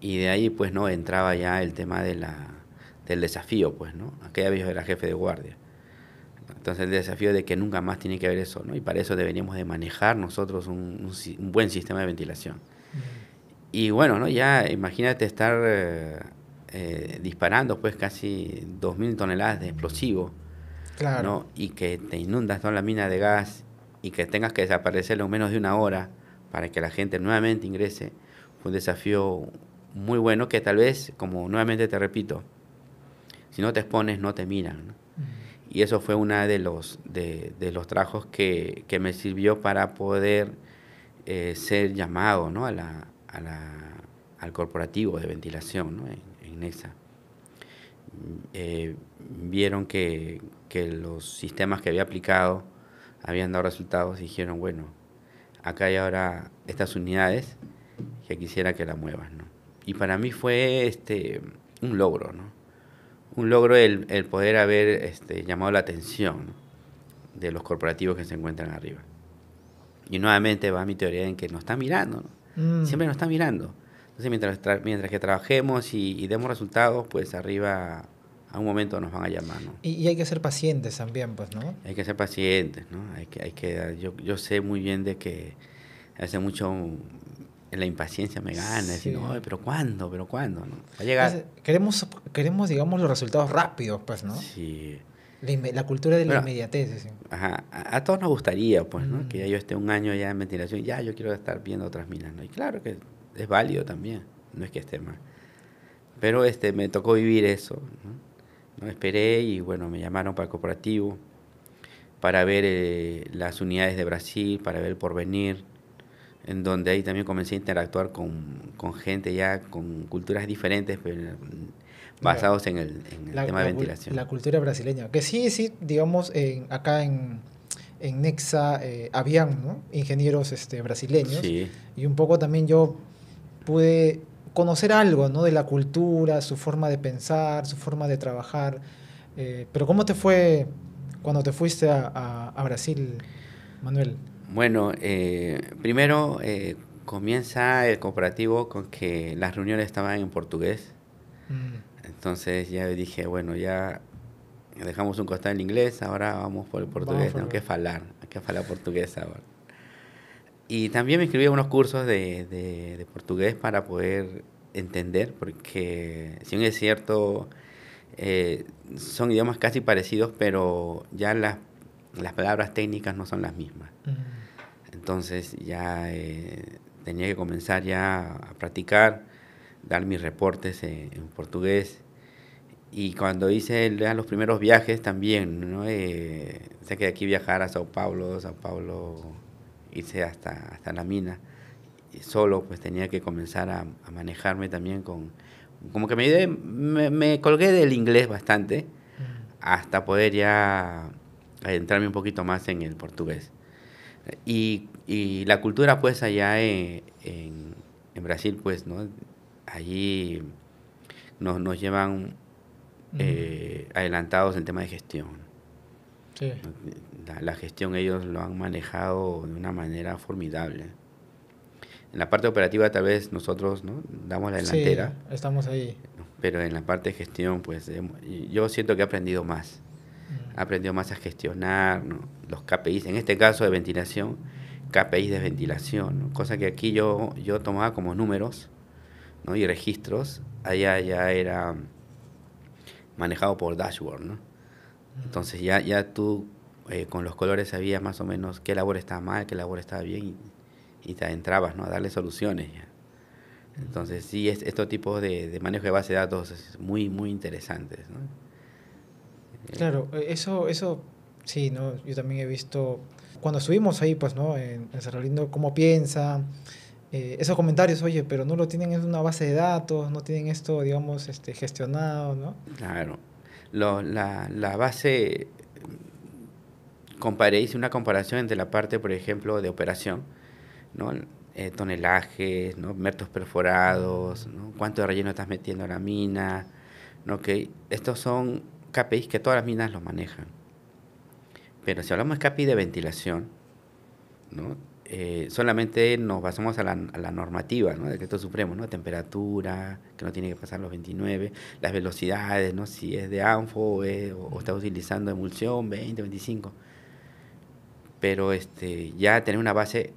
Y de ahí, pues, no, entraba ya el tema de la, del desafío, pues, ¿no? Aquella vez yo era jefe de guardia. Entonces el desafío de que nunca más tiene que haber eso, ¿no? Y para eso deberíamos de manejar nosotros un, buen sistema de ventilación. Y bueno, Ya imagínate estar eh, eh, disparando pues casi 2.000 toneladas de explosivo claro. y que te inundas toda la mina de gas y que tengas que desaparecer en menos de una hora para que la gente nuevamente ingrese, fue un desafío muy bueno que tal vez, como nuevamente te repito, si no te expones no te miran. Y eso fue uno de los, de, los trabajos que, me sirvió para poder eh, ser llamado ¿no? a al corporativo de ventilación. ¿no? Eh, vieron que, que, los sistemas que había aplicado habían dado resultados y dijeron, bueno, acá hay ahora estas unidades que quisiera que la muevas, ¿no? Y para mí fue este, un logro, ¿no? Un logro el, el poder haber este, llamado la atención de los corporativos que se encuentran arriba. Y nuevamente va mi teoría en que nos están mirando, mm. siempre nos están mirando entonces, mientras, mientras que trabajemos y, demos resultados, pues arriba a un momento nos van a llamar, ¿no? Y, hay que ser pacientes también, pues, ¿no? Hay que ser pacientes, ¿no? Hay que, hay que, yo, yo sé muy bien de que hace mucho la impaciencia me gana, no, pero ¿cuándo? ¿Pero cuándo? ¿No? llegar. queremos, queremos, digamos, los resultados rápidos, pues, ¿no? Sí. La, cultura de la inmediatez. Sí. Ajá, a, todos nos gustaría, pues, ¿no? Mm. Que ya yo esté un año ya en ventilación, ya yo quiero estar viendo otras minas, ¿no? Y claro que es válido también, no es que esté mal. Pero este, me tocó vivir eso. ¿no? esperé y bueno, me llamaron para el cooperativo, para ver eh, las unidades de Brasil, para ver el porvenir, en donde ahí también comencé a interactuar con, gente ya con culturas diferentes, pero eh, basados en el, tema de ventilación. La cultura brasileña, que sí, sí, digamos, acá en, Nexa eh, habían ingenieros este, brasileños. Y un poco también yo pude conocer algo ¿no? de la cultura, su forma de pensar, su forma de trabajar. Eh, pero ¿cómo te fue cuando te fuiste a, Brasil, Manuel? Bueno, eh, primero eh, comienza el cooperativo con que las reuniones estaban en portugués. Mm. Entonces ya dije, bueno, ya dejamos un costado en inglés, ahora vamos por el portugués, tengo que falar, hay que hablar portugués ahora. Y también me inscribí a unos cursos de, de, portugués para poder entender, porque si es cierto, eh, son idiomas casi parecidos, pero ya las, palabras técnicas no son las mismas. Mm. Entonces ya eh, tenía que comenzar ya a practicar, dar mis reportes en, portugués. Y cuando hice los primeros viajes también, ¿no? Eh, sé que de aquí viajar a Sao Paulo, Sao Paulo irse hasta, hasta la mina. Y solo pues tenía que comenzar a, a manejarme también con... Como que me, me, colgué del inglés bastante hasta poder ya adentrarme un poquito más en el portugués. Y, y la cultura pues allá en, en, Brasil pues, ¿no? Allí nos, nos llevan eh, adelantados en tema de gestión la, gestión ellos lo han manejado de una manera formidable. En la parte operativa tal vez nosotros ¿no? damos la delantera. Sí, estamos ahí. Pero en la parte de gestión, pues yo siento que he aprendido más. Mm. He aprendido más a gestionar los KPIs, en este caso de ventilación, KPIs de ventilación, cosa que aquí yo, yo tomaba como números y registros, allá ya era manejado por dashboard. Mm. Entonces ya, ya tú eh, con los colores sabías más o menos qué labor estaba mal, qué labor estaba bien y, te adentrabas ¿no? a darle soluciones. Entonces, sí, es, estos tipos de, manejo de base de datos es muy, muy interesantes. ¿no? Eh, claro, e, eso, eso sí, ¿no? yo también he visto, cuando subimos ahí, pues, ¿no? en, en cómo piensa, eh, esos comentarios, oye, pero no lo tienen en una base de datos, no tienen esto, digamos, este, gestionado, ¿no? Claro, la, la base comparé, una comparación entre la parte, por ejemplo, de operación, ¿no? Eh, tonelajes, ¿no? metros perforados, ¿no? Cuánto de relleno estás metiendo a la mina, ¿no? Que estos son KPIs que todas las minas los manejan. Pero si hablamos de KPI de ventilación, ¿no? Eh, solamente nos basamos a la, normativa ¿no? que esto supremo, ¿no? temperatura, que no tiene que pasar los 29, las velocidades, ¿no? si es de ANFO o, está utilizando emulsión 20, 25 pero este, ya tener una base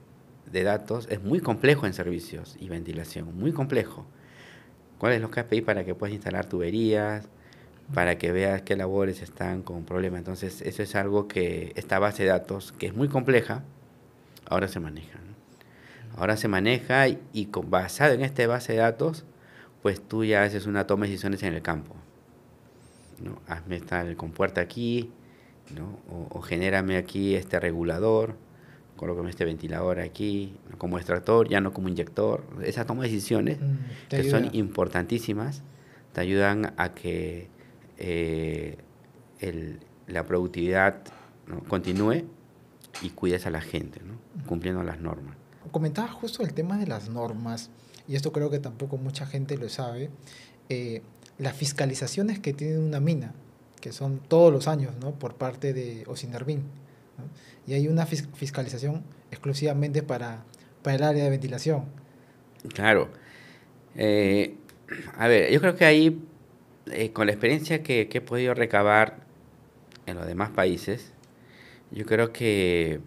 de datos es muy complejo en servicios y ventilación, muy complejo. ¿Cuáles los KPI para que puedas instalar tuberías? para que veas qué labores están con problemas. Entonces, eso es algo que esta base de datos, que es muy compleja, ahora se maneja. Ahora se maneja y, con, basado en esta base de datos, pues tú ya haces una toma de decisiones en el campo. ¿no? Hazme esta compuerta aquí, ¿no? O, genérame aquí este regulador, colócame este ventilador aquí, como extractor, ya no como inyector. Esas toma de decisiones mm, que son importantísimas, te ayudan a que eh, el, la productividad continúe y cuides a la gente, ¿no? cumpliendo las normas. Comentabas justo el tema de las normas, y esto creo que tampoco mucha gente lo sabe, eh, las fiscalizaciones que tiene una mina son todos los años ¿no? por parte de Osinderbin. Y hay una fiscalización exclusivamente para, para el área de ventilación. Claro. Eh, a ver, yo creo que ahí, eh, con la experiencia que, he podido recabar en los demás países, yo creo que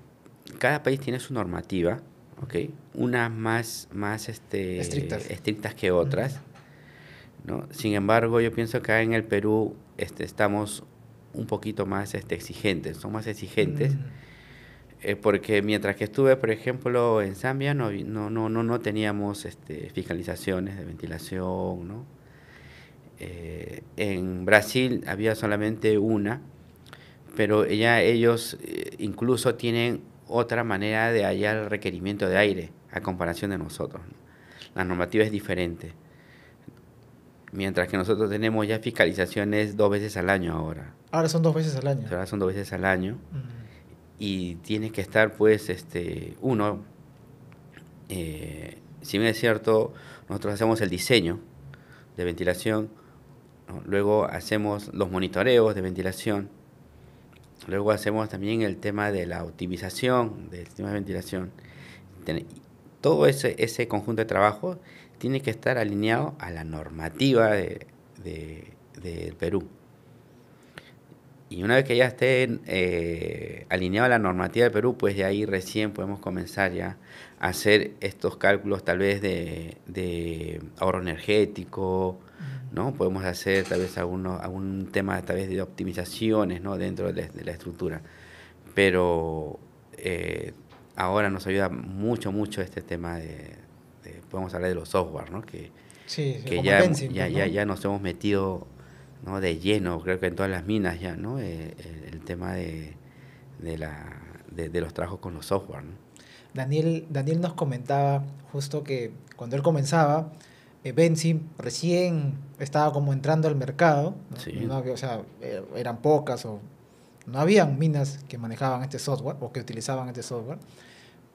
cada país tiene su normativa, ¿ok? Unas más, más este, estrictas. que otras, ¿no? Sin embargo, yo pienso que en el Perú este, estamos un poquito más este, exigentes, son más exigentes. Mm. Eh, porque mientras que estuve, por ejemplo, en Zambia, no, no, no, no, teníamos este, fiscalizaciones de ventilación, ¿no? Eh, en Brasil había solamente una, pero ya ellos eh, incluso tienen otra manera de hallar el requerimiento de aire a comparación de nosotros. La normativa es diferente. Mientras que nosotros tenemos ya fiscalizaciones dos veces al año ahora. Ahora son dos veces al año. Ahora son dos veces al año. Y tiene que estar, pues, este, uno, eh, si bien es cierto, nosotros hacemos el diseño de ventilación, luego hacemos los monitoreos de ventilación, luego hacemos también el tema de la optimización del sistema de ventilación. todo ese, ese conjunto de trabajo tiene que estar alineado a la normativa del Perú. Y una vez que ya esté eh, alineado a la normativa del Perú, pues de ahí recién podemos comenzar ya a hacer estos cálculos tal vez de, ahorro energético, ¿no? Podemos hacer tal vez algún tema tal vez de optimizaciones, ¿no? Dentro de la, estructura. Pero eh, ahora nos ayuda mucho, mucho este tema de, podemos hablar de los software, ¿no? Que, que ya, ya, pues, ya, nos hemos metido ¿no? de lleno, creo que en todas las minas ya, ¿no? Eh, el, tema de, de, la, de, de, los trabajos con los software. ¿no? Daniel, Daniel nos comentaba justo que cuando él comenzaba, eh, recién estaba como entrando al mercado, ¿no? o sea, eh, eran pocas o no habían minas que manejaban este software o que utilizaban este software,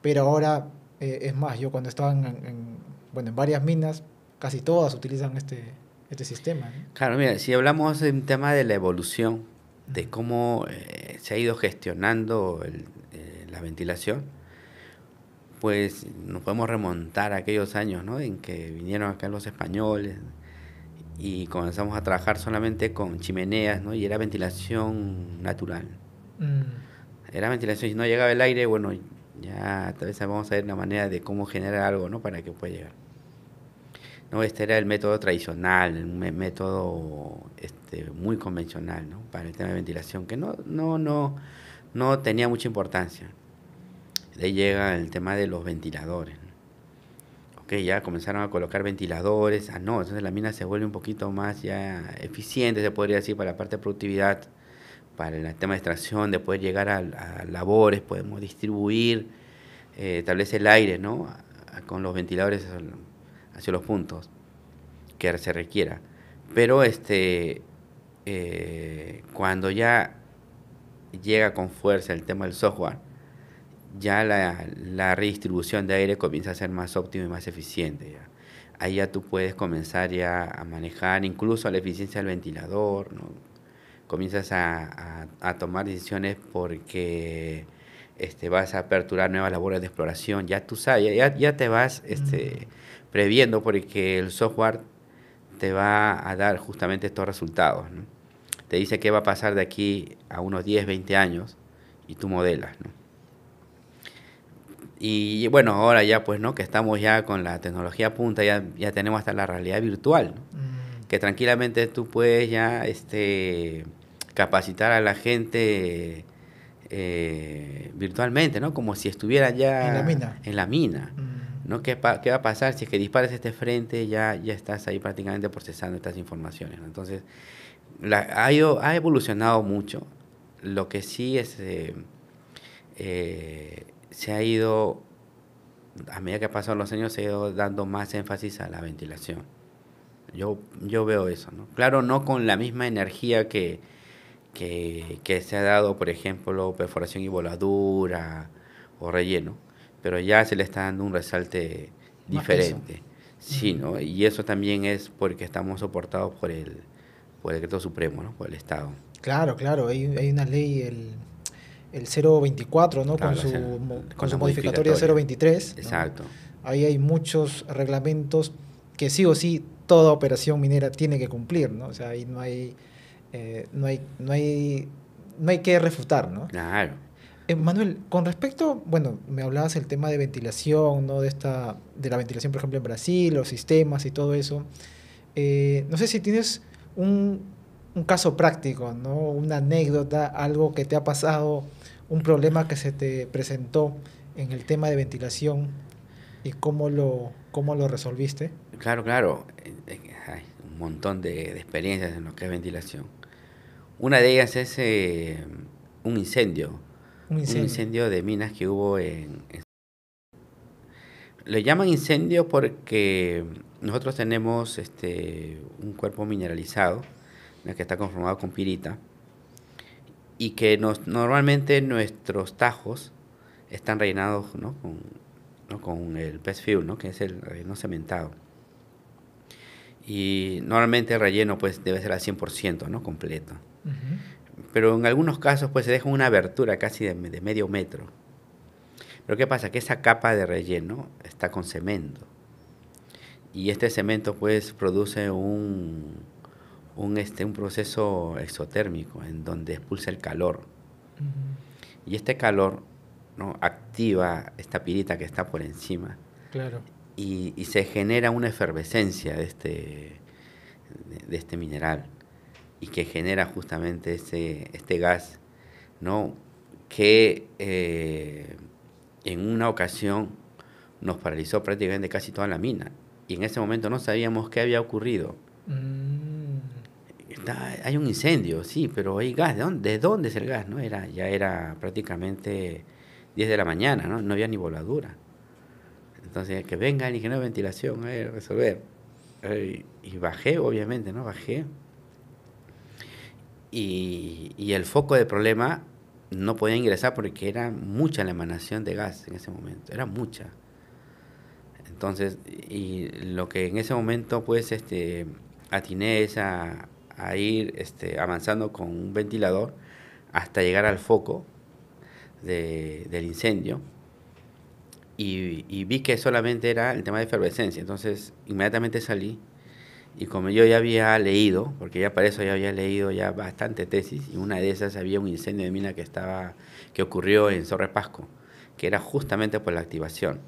pero ahora eh, es más, yo cuando estaba en, bueno, en varias minas, casi todas utilizan este, este sistema. Claro, mira, si hablamos de un tema de la evolución, de cómo eh, se ha ido gestionando eh, la ventilación, pues nos podemos remontar a aquellos años ¿no? en que vinieron acá los españoles y comenzamos a trabajar solamente con chimeneas y era ventilación natural. Mm. Era ventilación, si no llegaba el aire, bueno, ya, tal vez vamos a ver una manera de cómo generar algo, ¿no? Para que pueda llegar. No, este era el método tradicional, un método este, muy convencional, ¿no? Para el tema de ventilación, que no, no, no, no tenía mucha importancia. De ahí llega el tema de los ventiladores. okay ya comenzaron a colocar ventiladores. Ah, no, entonces la mina se vuelve un poquito más ya eficiente, se podría decir, para la parte de productividad para el tema de extracción, de poder llegar a, labores, podemos distribuir establecer eh, el aire, ¿no? con los ventiladores hacia los puntos que se requiera. Pero este, eh, cuando ya llega con fuerza el tema del software, ya la, redistribución de aire comienza a ser más óptima y más eficiente. Ahí ya tú puedes comenzar ya a manejar incluso la eficiencia del ventilador, ¿no? comienzas a, tomar decisiones porque este, vas a aperturar nuevas labores de exploración, ya tú sabes, ya, te vas este, previendo porque el software te va a dar justamente estos resultados. Te dice qué va a pasar de aquí a unos 10, 20 años y tú modelas. Y bueno, ahora ya pues, ¿no? Que estamos ya con la tecnología punta, ya, ya tenemos hasta la realidad virtual. ¿no? que tranquilamente tú puedes ya este, capacitar a la gente eh, virtualmente, ¿no? Como si estuvieran ya en la mina. Mm. ¿no? ¿Qué, ¿Qué, va a pasar si es que dispares este frente? Ya, ya estás ahí prácticamente procesando estas informaciones. Entonces, la, ha, ha evolucionado mucho. Lo que sí es, eh, eh, se ha ido, a medida que han pasado los años, se ha ido dando más énfasis a la ventilación yo, yo veo eso, ¿no? Claro, no con la misma energía que, que, se ha dado, por ejemplo, perforación y voladura o relleno, pero ya se le está dando un resalte diferente. Sí, ¿no? Y eso también es porque estamos soportados por el, por el decreto supremo, ¿no? Por el Estado. Claro, claro, hay, hay una ley, el, el 024, ¿no? con, su, con, su modificatoria, 023. Exacto. Ahí hay muchos reglamentos que sí o sí toda operación minera tiene que cumplir, ¿no? O sea, ahí no hay, eh, no hay, no hay, que refutar, ¿no? Claro. Eh, Manuel, con respecto, bueno, me hablabas el tema de ventilación, ¿no? De, esta, de la ventilación, por ejemplo, en Brasil, los sistemas y todo eso. Eh, no sé si tienes un, un, caso práctico, ¿no? Una anécdota, algo que te ha pasado, un problema que se te presentó en el tema de ventilación y cómo lo, cómo lo resolviste. Claro, claro. Hay eh, eh, un montón de, experiencias en lo que es ventilación. Una de ellas es eh, un, incendio, un incendio. de minas que hubo en, Le llaman incendio porque nosotros tenemos este, un cuerpo mineralizado, que está conformado con pirita, y que nos, normalmente nuestros tajos están rellenados ¿no? con, el pez fuel, ¿no? que es el relleno cementado. Y normalmente el relleno pues debe ser al 100%, ¿no? Completo. Pero en algunos casos pues se deja una abertura casi de, de, medio metro. Pero ¿qué pasa? Que esa capa de relleno está con cemento. Y este cemento pues produce un, un, este, un proceso exotérmico en donde expulsa el calor. Y este calor ¿no? activa esta pirita que está por encima. Claro y, se genera una efervescencia de este, de este mineral y que genera justamente ese, este gas, ¿no? que eh, en una ocasión nos paralizó prácticamente casi toda la mina. Y en ese momento no sabíamos qué había ocurrido. Mm. Está, hay un incendio, sí, pero hay gas. ¿De dónde, ¿De dónde, es el gas? No? Era, ya era prácticamente 10 de la mañana, ¿no? no había ni voladura. Entonces, que venga el ingeniero de ventilación a resolver. Y, bajé, obviamente, ¿no? Bajé. Y, el foco de problema no podía ingresar porque era mucha la emanación de gas en ese momento, era mucha. Entonces, y lo que en ese momento, pues, este, atiné es a, ir este, avanzando con un ventilador hasta llegar al foco del incendio y, vi que solamente era el tema de efervescencia. Entonces, inmediatamente salí y como yo ya había leído, porque ya para eso ya había leído ya bastante tesis, y una de esas había un incendio de mina que, estaba, que ocurrió en Zorre Pasco, que era justamente por la activación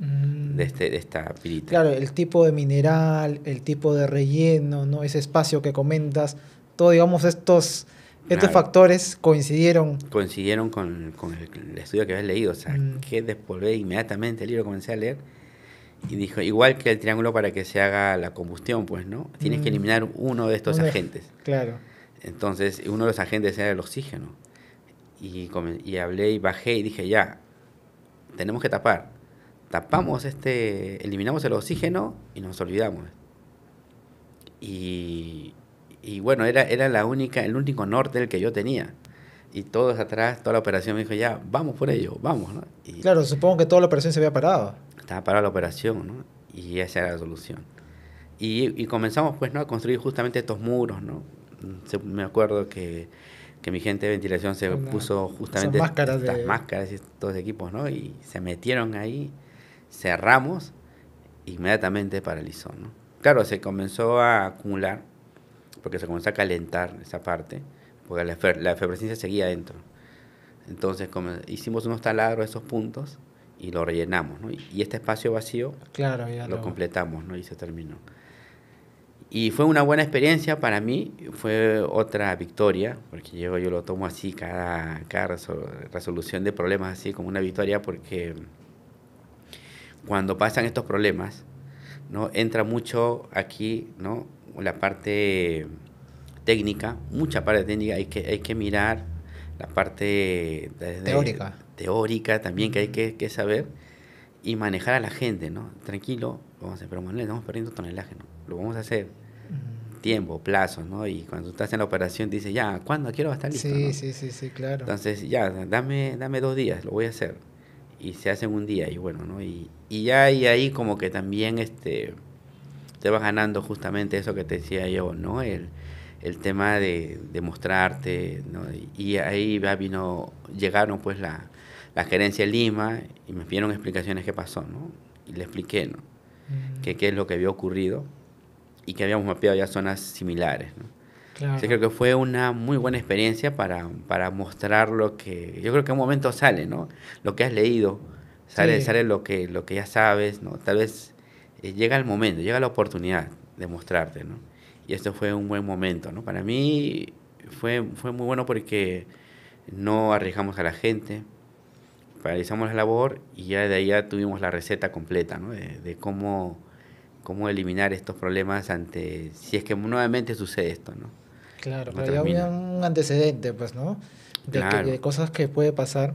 mm. de, este, de esta pirita. Claro, el tipo de mineral, el tipo de relleno, ¿no? ese espacio que comentas, todo, digamos, estos estos factores coincidieron. Coincidieron con, con, el estudio que habías leído. O sea, mm. que despolvé inmediatamente el libro, comencé a leer. Y dijo, igual que el triángulo para que se haga la combustión, pues, ¿no? Tienes que mm. eliminar uno de estos agentes. claro. Entonces, uno de los agentes era el oxígeno. Y, y hablé y bajé y dije, ya, tenemos que tapar. Tapamos este, eliminamos el oxígeno y nos olvidamos. Y, y bueno, era, era la única, el único norte el que yo tenía. Y todos atrás, toda la operación me dijo, ya, vamos por ello, vamos, ¿no? Y claro, supongo que toda la operación se había parado. Estaba parada la operación, ¿no? Y esa era la solución. Y, y comenzamos, pues, ¿no? A construir justamente estos muros, ¿no? me acuerdo que, que, mi gente de ventilación se puso justamente máscaras estas máscaras y estos equipos, ¿no? Y se metieron ahí, cerramos, inmediatamente paralizó, ¿no? Claro, se comenzó a acumular porque se comenzó a calentar esa parte, porque la, efervescencia seguía adentro. Entonces como, hicimos unos taladros de esos puntos y lo rellenamos, ¿no? Y, este espacio vacío claro, lo, completamos, ¿no? Y se terminó. Y fue una buena experiencia para mí, fue otra victoria, porque yo, yo lo tomo así, cada, cada resolución de problemas así como una victoria, porque cuando pasan estos problemas, ¿no? Entra mucho aquí, ¿no? la parte técnica, mucha parte técnica, hay que, hay que mirar la parte teórica. teórica también que hay que, saber y manejar a la gente, ¿no? Tranquilo, vamos a hacer, pero Manuel, estamos perdiendo tonelaje, ¿no? Lo vamos a hacer. Tiempo, plazo, ¿no? Y cuando estás en la operación dices, ya, ¿cuándo quiero estar listo? Sí, sí, sí, sí, claro. Entonces, ya, dame, dame dos días, lo voy a hacer. Y se hace en un día, y bueno, ¿no? Y, y ya y ahí como que también este te vas ganando justamente eso que te decía yo, ¿no? El, tema de, mostrarte, ¿no? Y ahí vino, llegaron pues la, gerencia de Lima y me pidieron explicaciones qué pasó, ¿no? Y le expliqué, ¿no? qué es lo que había ocurrido y que habíamos mapeado ya zonas similares, ¿no? creo que fue una muy buena experiencia para, mostrar lo que... Yo creo que en un momento sale, ¿no? Lo que has leído, sale, sale lo, que, lo que ya sabes, ¿no? Tal vez eh, llega el momento, llega la oportunidad de mostrarte, ¿no? Y esto fue un buen momento, ¿no? Para mí fue, fue muy bueno porque no arriesgamos a la gente, paralizamos la labor y ya de ahí ya tuvimos la receta completa, ¿no? De, cómo, cómo eliminar estos problemas ante, si es que nuevamente sucede esto, ¿no? Claro, pero ya había un antecedente, pues, ¿no? De, de cosas que puede pasar.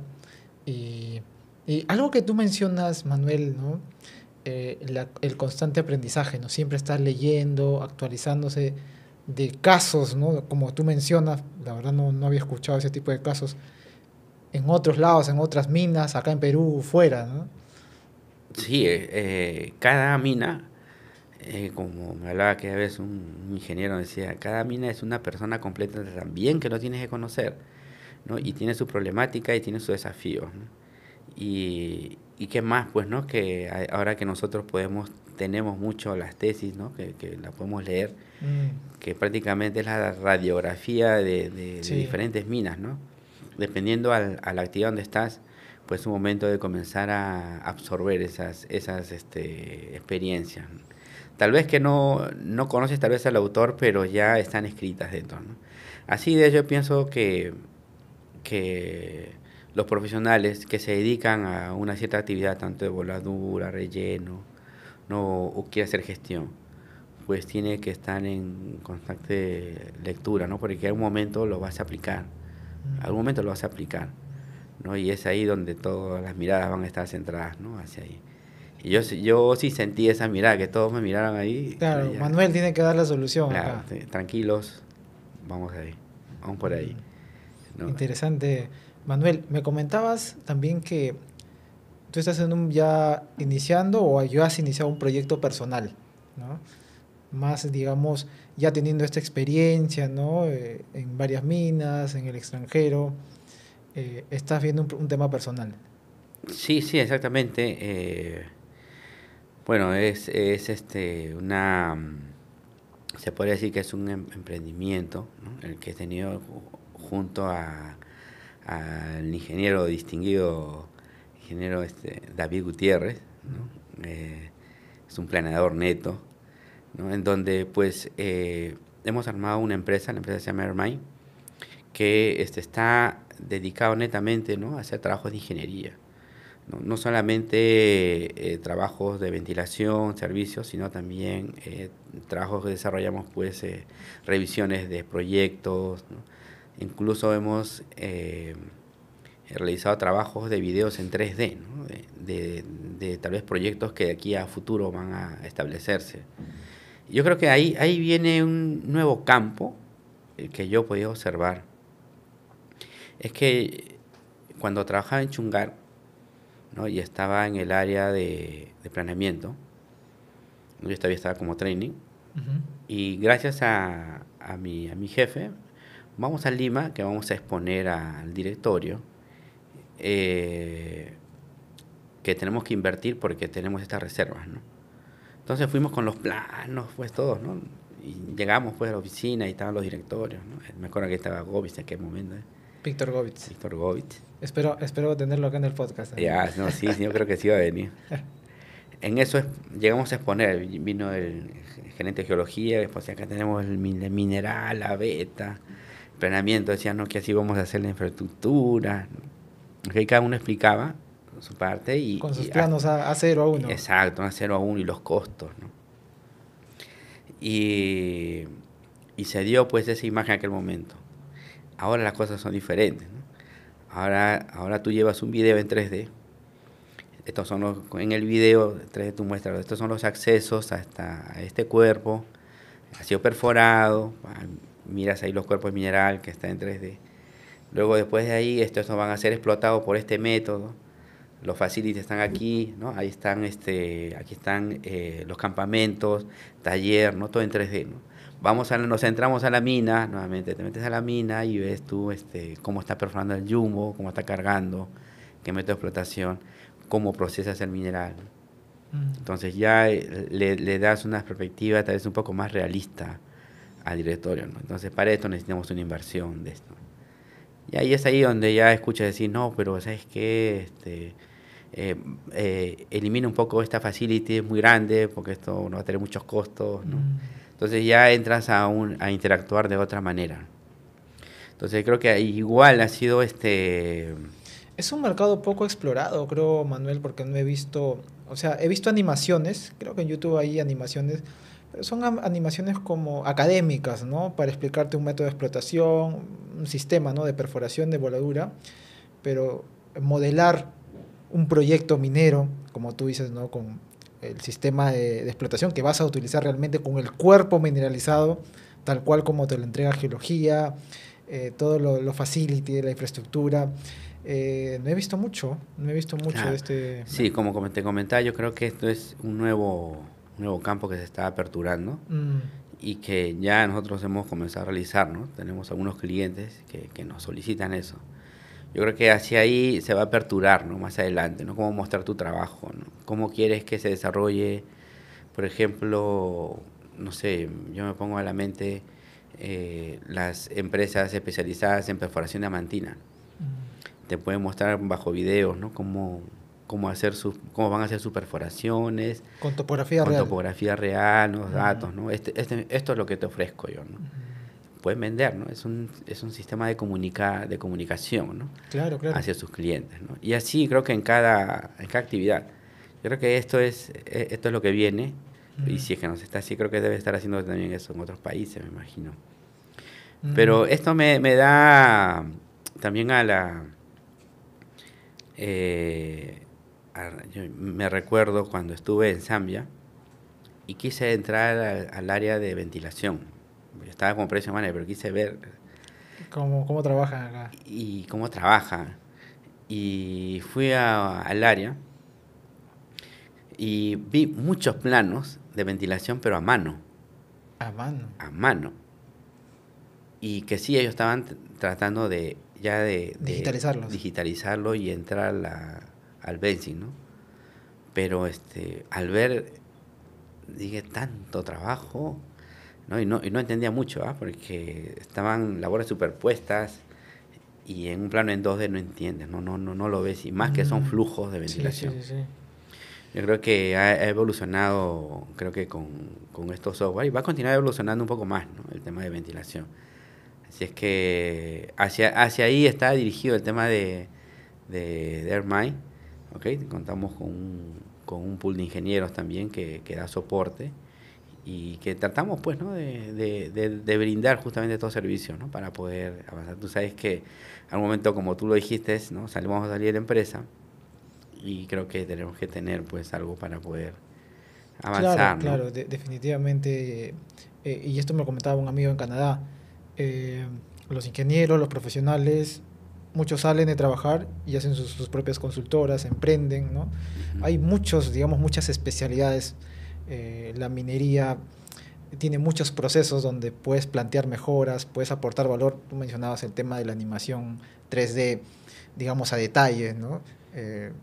Y, y, algo que tú mencionas, Manuel, ¿no? Eh, la, el constante aprendizaje, ¿no? Siempre estar leyendo, actualizándose de casos, ¿no? Como tú mencionas, la verdad no, no había escuchado ese tipo de casos en otros lados, en otras minas, acá en Perú, fuera, ¿no? Sí, eh, eh cada mina, eh, como me hablaba aquella vez un, ingeniero, decía, cada mina es una persona completa también que no tienes que conocer, ¿no? Y tiene su problemática y tiene su desafío, ¿no? Y, y qué más, pues, ¿no? Que ahora que nosotros podemos, tenemos mucho las tesis, ¿no? Que, que las podemos leer, mm. que prácticamente es la radiografía de, de, diferentes minas, ¿no? Dependiendo al, a la actividad donde estás, pues es un momento de comenzar a absorber esas, esas este, experiencias. Tal vez que no, no conoces tal vez al autor, pero ya están escritas dentro, ¿no? Así de yo pienso que... que los profesionales que se dedican a una cierta actividad, tanto de voladura, relleno, no, o quiere hacer gestión, pues tiene que estar en constante lectura, ¿no? Porque en algún momento lo vas a aplicar, en algún momento lo vas a aplicar, ¿no? Y es ahí donde todas las miradas van a estar centradas, ¿no? Hacia ahí. Y yo, yo sí sentí esa mirada, que todos me miraron ahí. Claro, Manuel tiene que dar la solución. Claro, tranquilos, vamos ahí, vamos por ahí. Interesante Manuel, me comentabas también que tú estás en un, ya iniciando o yo has iniciado un proyecto personal, ¿no? Más, digamos, ya teniendo esta experiencia, ¿no? Eh, en varias minas, en el extranjero, eh, estás viendo un, tema personal. Sí, sí, exactamente. Eh, bueno, es, es, este, una, se podría decir que es un em-, emprendimiento, El que he tenido junto a al ingeniero distinguido, ingeniero este, David Gutiérrez, eh, es un planeador neto, ¿no? en donde pues eh, hemos armado una empresa, la empresa se llama Airmine, que este, está dedicado netamente ¿no? a hacer trabajos de ingeniería. No, solamente eh, trabajos de ventilación, servicios, sino también trabajos que desarrollamos, pues, revisiones de proyectos, ¿no? Incluso hemos eh, realizado trabajos de videos en 3D, de, tal vez proyectos que de aquí a futuro van a establecerse. Yo creo que ahí, ahí viene un nuevo campo eh, que yo podía observar. Es que cuando trabajaba en Chungar y estaba en el área de, planeamiento, yo todavía estaba como training, y gracias a, a, a mi jefe, vamos a Lima, que vamos a exponer al directorio, eh, que tenemos que invertir porque tenemos estas reservas, ¿no? Entonces fuimos con los planos, pues todos, ¿no? Y llegamos pues a la oficina y estaban los directorios, ¿no? Eh, me acuerdo que estaba Govitz en aquel momento. ¿eh? Víctor Govitz. Víctor Govitz. Espero, espero tenerlo acá en el podcast. Ya, no, sí, yo creo que sí va a venir. En eso llegamos a exponer, vino el gerente de geología, después acá tenemos el mineral, la beta, planeamiento, decían ¿no? que así vamos a hacer la infraestructura. cada uno explicaba su parte y... Con sus planos a, cero a uno. Exacto, a cero a uno y los costos, ¿no? Y, se dio pues esa imagen en aquel momento. Ahora las cosas son diferentes, Ahora, ahora tú llevas un video en 3D. Estos son los, en el video 3D tú muestras, estos son los accesos hasta a este cuerpo. Ha sido perforado, miras ahí los cuerpos mineral que están en 3D. Luego después de ahí, estos van a ser explotados por este método. Los facilities están aquí, ¿no? Ahí están, este, aquí están eh, los campamentos, taller, ¿no? Todo en 3D, ¿no? Vamos a, nos centramos a la mina, nuevamente te metes a la mina y ves tú este, cómo está perforando el yumo, cómo está cargando, qué método de explotación, cómo procesas el mineral. Mm. Entonces ya eh, le, le das una perspectiva tal vez un poco más realista directorio. ¿no? Entonces, para esto necesitamos una inversión de esto. Y ahí es ahí donde ya escuchas decir, no, pero ¿sabes que Este, eh, eh, elimina un poco esta facility, es muy grande, porque esto no va a tener muchos costos. ¿no? Mm. Entonces ya entras a, a interactuar de otra manera. Entonces creo que igual ha sido este... Es un mercado poco explorado, creo, Manuel, porque no he visto, o sea, he visto animaciones, creo que en YouTube hay animaciones, son animaciones como académicas, ¿no? Para explicarte un método de explotación, un sistema, ¿no? De perforación, de voladura, pero modelar un proyecto minero, como tú dices, ¿no? Con el sistema de, explotación que vas a utilizar realmente con el cuerpo mineralizado, tal cual como te lo entrega geología, eh, todo lo, lo, facility, la infraestructura. Eh, no he visto mucho, no he visto mucho ah, de este... Sí, como te comentaba, yo creo que esto es un nuevo nuevo campo que se está aperturando mm. y que ya nosotros hemos comenzado a realizar, ¿no? Tenemos algunos clientes que, que, nos solicitan eso. Yo creo que hacia ahí se va a aperturar, ¿no? Más adelante, ¿no? Cómo mostrar tu trabajo, ¿no? Cómo quieres que se desarrolle, por ejemplo, no sé, yo me pongo a la mente eh, las empresas especializadas en perforación diamantina. Mm. Te pueden mostrar bajo videos, ¿no? Cómo cómo, hacer cómo van a hacer sus perforaciones. Con topografía real. Con topografía real, los datos, ¿no? Este, este, esto es lo que te ofrezco yo, ¿no? Pueden vender, ¿no? Es un, es un sistema de, de comunicación, ¿no? Claro, claro. Hacia sus clientes, ¿no? Y así creo que en cada, actividad. Yo creo que esto es, e, esto es lo que viene. Y si es que nos está así, creo que debe estar haciendo también eso en otros países, me imagino. Pero esto me, da también a la... Eh, yo me recuerdo cuando estuve en Zambia y quise entrar al, área de ventilación. Yo estaba como precio manager, pero quise ver... ¿Cómo, cómo trabajan acá? Y, cómo trabaja Y fui a, al área y vi muchos planos de ventilación, pero a mano. A mano. A mano. Y que sí, ellos estaban tratando de ya de, de digitalizarlo y entrar a la, al Benzing, ¿no? Pero este, al ver, dije, tanto trabajo, ¿no? Y no, y no entendía mucho, ¿ah? Porque estaban labores superpuestas y en un plano en 2D no entiendes, no, no, no, no lo ves, y más que son mm. flujos de ventilación. Sí, sí, Yo creo que ha evolucionado, creo que con, con estos software, y va a continuar evolucionando un poco más, ¿no? El tema de ventilación. Así es que hacia, hacia ahí está dirigido el tema de, de, de Contamos con un, pool de ingenieros también que, da soporte y que tratamos pues de, brindar justamente estos servicios para poder avanzar. Tú sabes que al momento, como tú lo dijiste, ¿no? salimos a salir de la empresa y creo que tenemos que tener pues algo para poder avanzar. Claro, definitivamente. Eh, y esto me lo comentaba un amigo en Canadá. Eh, los ingenieros, los profesionales, muchos salen de trabajar y hacen sus, propias consultoras, emprenden, ¿no? Hay muchos, digamos, muchas especialidades. Eh, la minería tiene muchos procesos donde puedes plantear mejoras, puedes aportar valor. Tú mencionabas el tema de la animación 3D, digamos, a detalle, ¿no? Eh,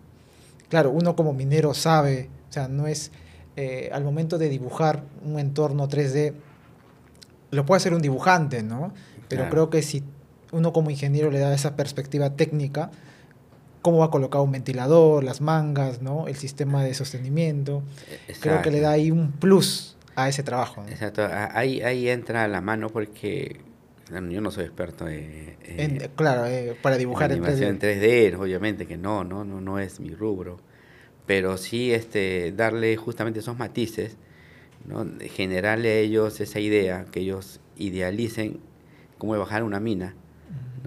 claro, uno como minero sabe, o sea, no es eh, al momento de dibujar un entorno 3D, lo puede hacer un dibujante, ¿no? Pero creo que si uno como ingeniero le da esa perspectiva técnica, cómo va a colocar un ventilador, las mangas, ¿no? El sistema de sostenimiento. Creo que le da ahí un plus a ese trabajo. Exacto, ahí, entra la mano porque yo no soy experto en, eh, claro, eh, para dibujar en 3D. en d obviamente que no, no, no, no es mi rubro, pero sí este, darle justamente esos matices, ¿no? generarle a ellos esa idea, que ellos idealicen cómo bajar una mina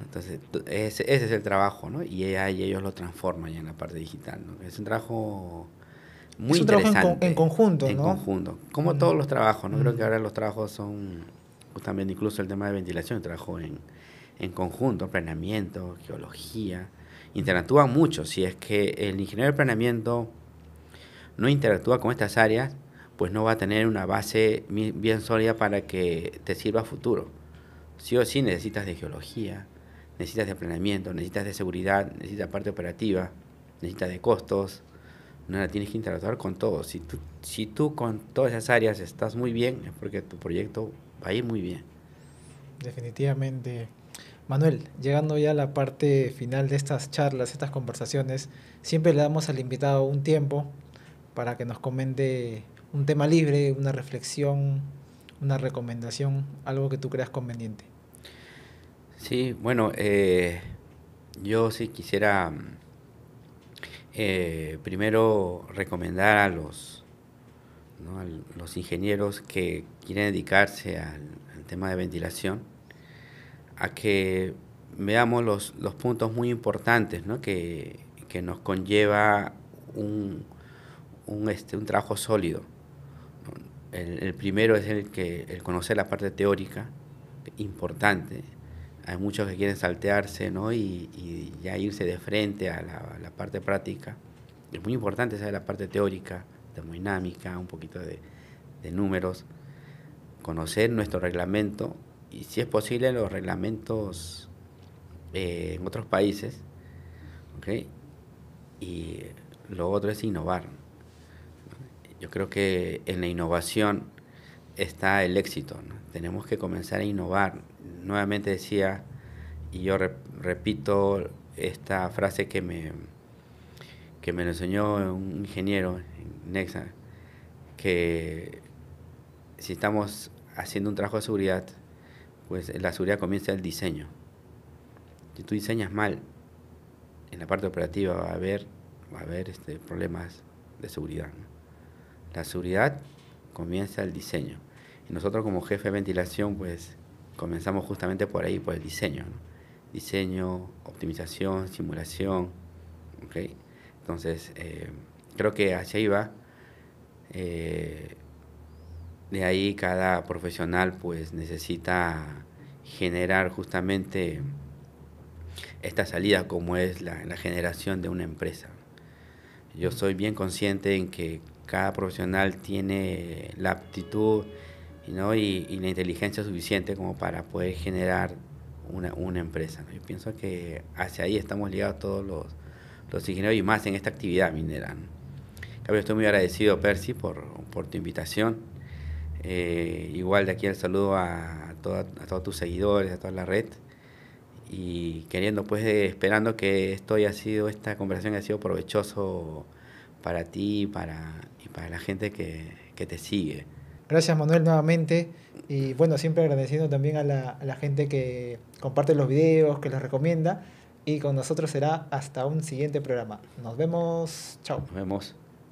entonces, ese, ese, es el trabajo, ¿no? Y ella ellos lo transforman ya en la parte digital, ¿no? Es un trabajo muy es un Trabajo en, conjunto, en conjunto. Como todos los trabajos, ¿no? Creo que ahora los trabajos son, también incluso el tema de ventilación, el trabajo en, conjunto, planeamiento, geología, interactúa mucho. Si es que el ingeniero de planeamiento no interactúa con estas áreas, pues no va a tener una base bien sólida para que te sirva a futuro. Sí o sí necesitas de geología, necesitas de planeamiento, necesitas de seguridad, necesitas parte operativa, necesitas de costos. No, tienes que interactuar con todo. Si tú, si tú con todas esas áreas estás muy bien, es porque tu proyecto va a ir muy bien. Definitivamente. Manuel, llegando ya a la parte final de estas charlas, estas conversaciones, siempre le damos al invitado un tiempo para que nos comente un tema libre, una reflexión, una recomendación, algo que tú creas conveniente. Sí, bueno, eh, yo sí quisiera eh, primero recomendar a los, los ingenieros que quieren dedicarse al, tema de ventilación a que veamos los, puntos muy importantes que, nos conlleva un, este, trabajo sólido. El, primero es el, que, el conocer la parte teórica, importante hay muchos que quieren saltearse ¿no? y, ya irse de frente a la, parte práctica. Es muy importante saber la parte teórica, termodinámica, un poquito de, números, conocer nuestro reglamento y si es posible los reglamentos eh, en otros países. Y lo otro es innovar. Yo creo que en la innovación está el éxito. Tenemos que comenzar a innovar, nuevamente decía, y yo repito esta frase que me, que me enseñó un ingeniero en Nexa, que si estamos haciendo un trabajo de seguridad, pues la seguridad comienza el diseño. Si tú diseñas mal, en la parte operativa va a haber, va a haber este, problemas de seguridad. La seguridad comienza el diseño. Y nosotros como jefe de ventilación, pues comenzamos justamente por ahí, por el diseño. Diseño, optimización, simulación. Entonces, eh, creo que hacia ahí eh, va. de ahí cada profesional pues necesita generar justamente esta salida como es la, la generación de una empresa. Yo soy bien consciente en que cada profesional tiene la aptitud ¿no? y, la inteligencia suficiente como para poder generar una, empresa. Yo pienso que hacia ahí estamos ligados todos los, ingenieros y más en esta actividad minera. Gabriel, estoy muy agradecido, Percy, por, tu invitación. Eh, igual de aquí el saludo a, todos tus seguidores, a toda la red. Y queriendo, pues, eh, esperando que esto haya sido, esta conversación haya sido provechoso para ti y para, y para la gente que te sigue. Gracias Manuel nuevamente. Y bueno, siempre agradeciendo también a la, gente que comparte los videos, que los recomienda. Y con nosotros será hasta un siguiente programa. Nos vemos. Chao. Nos vemos.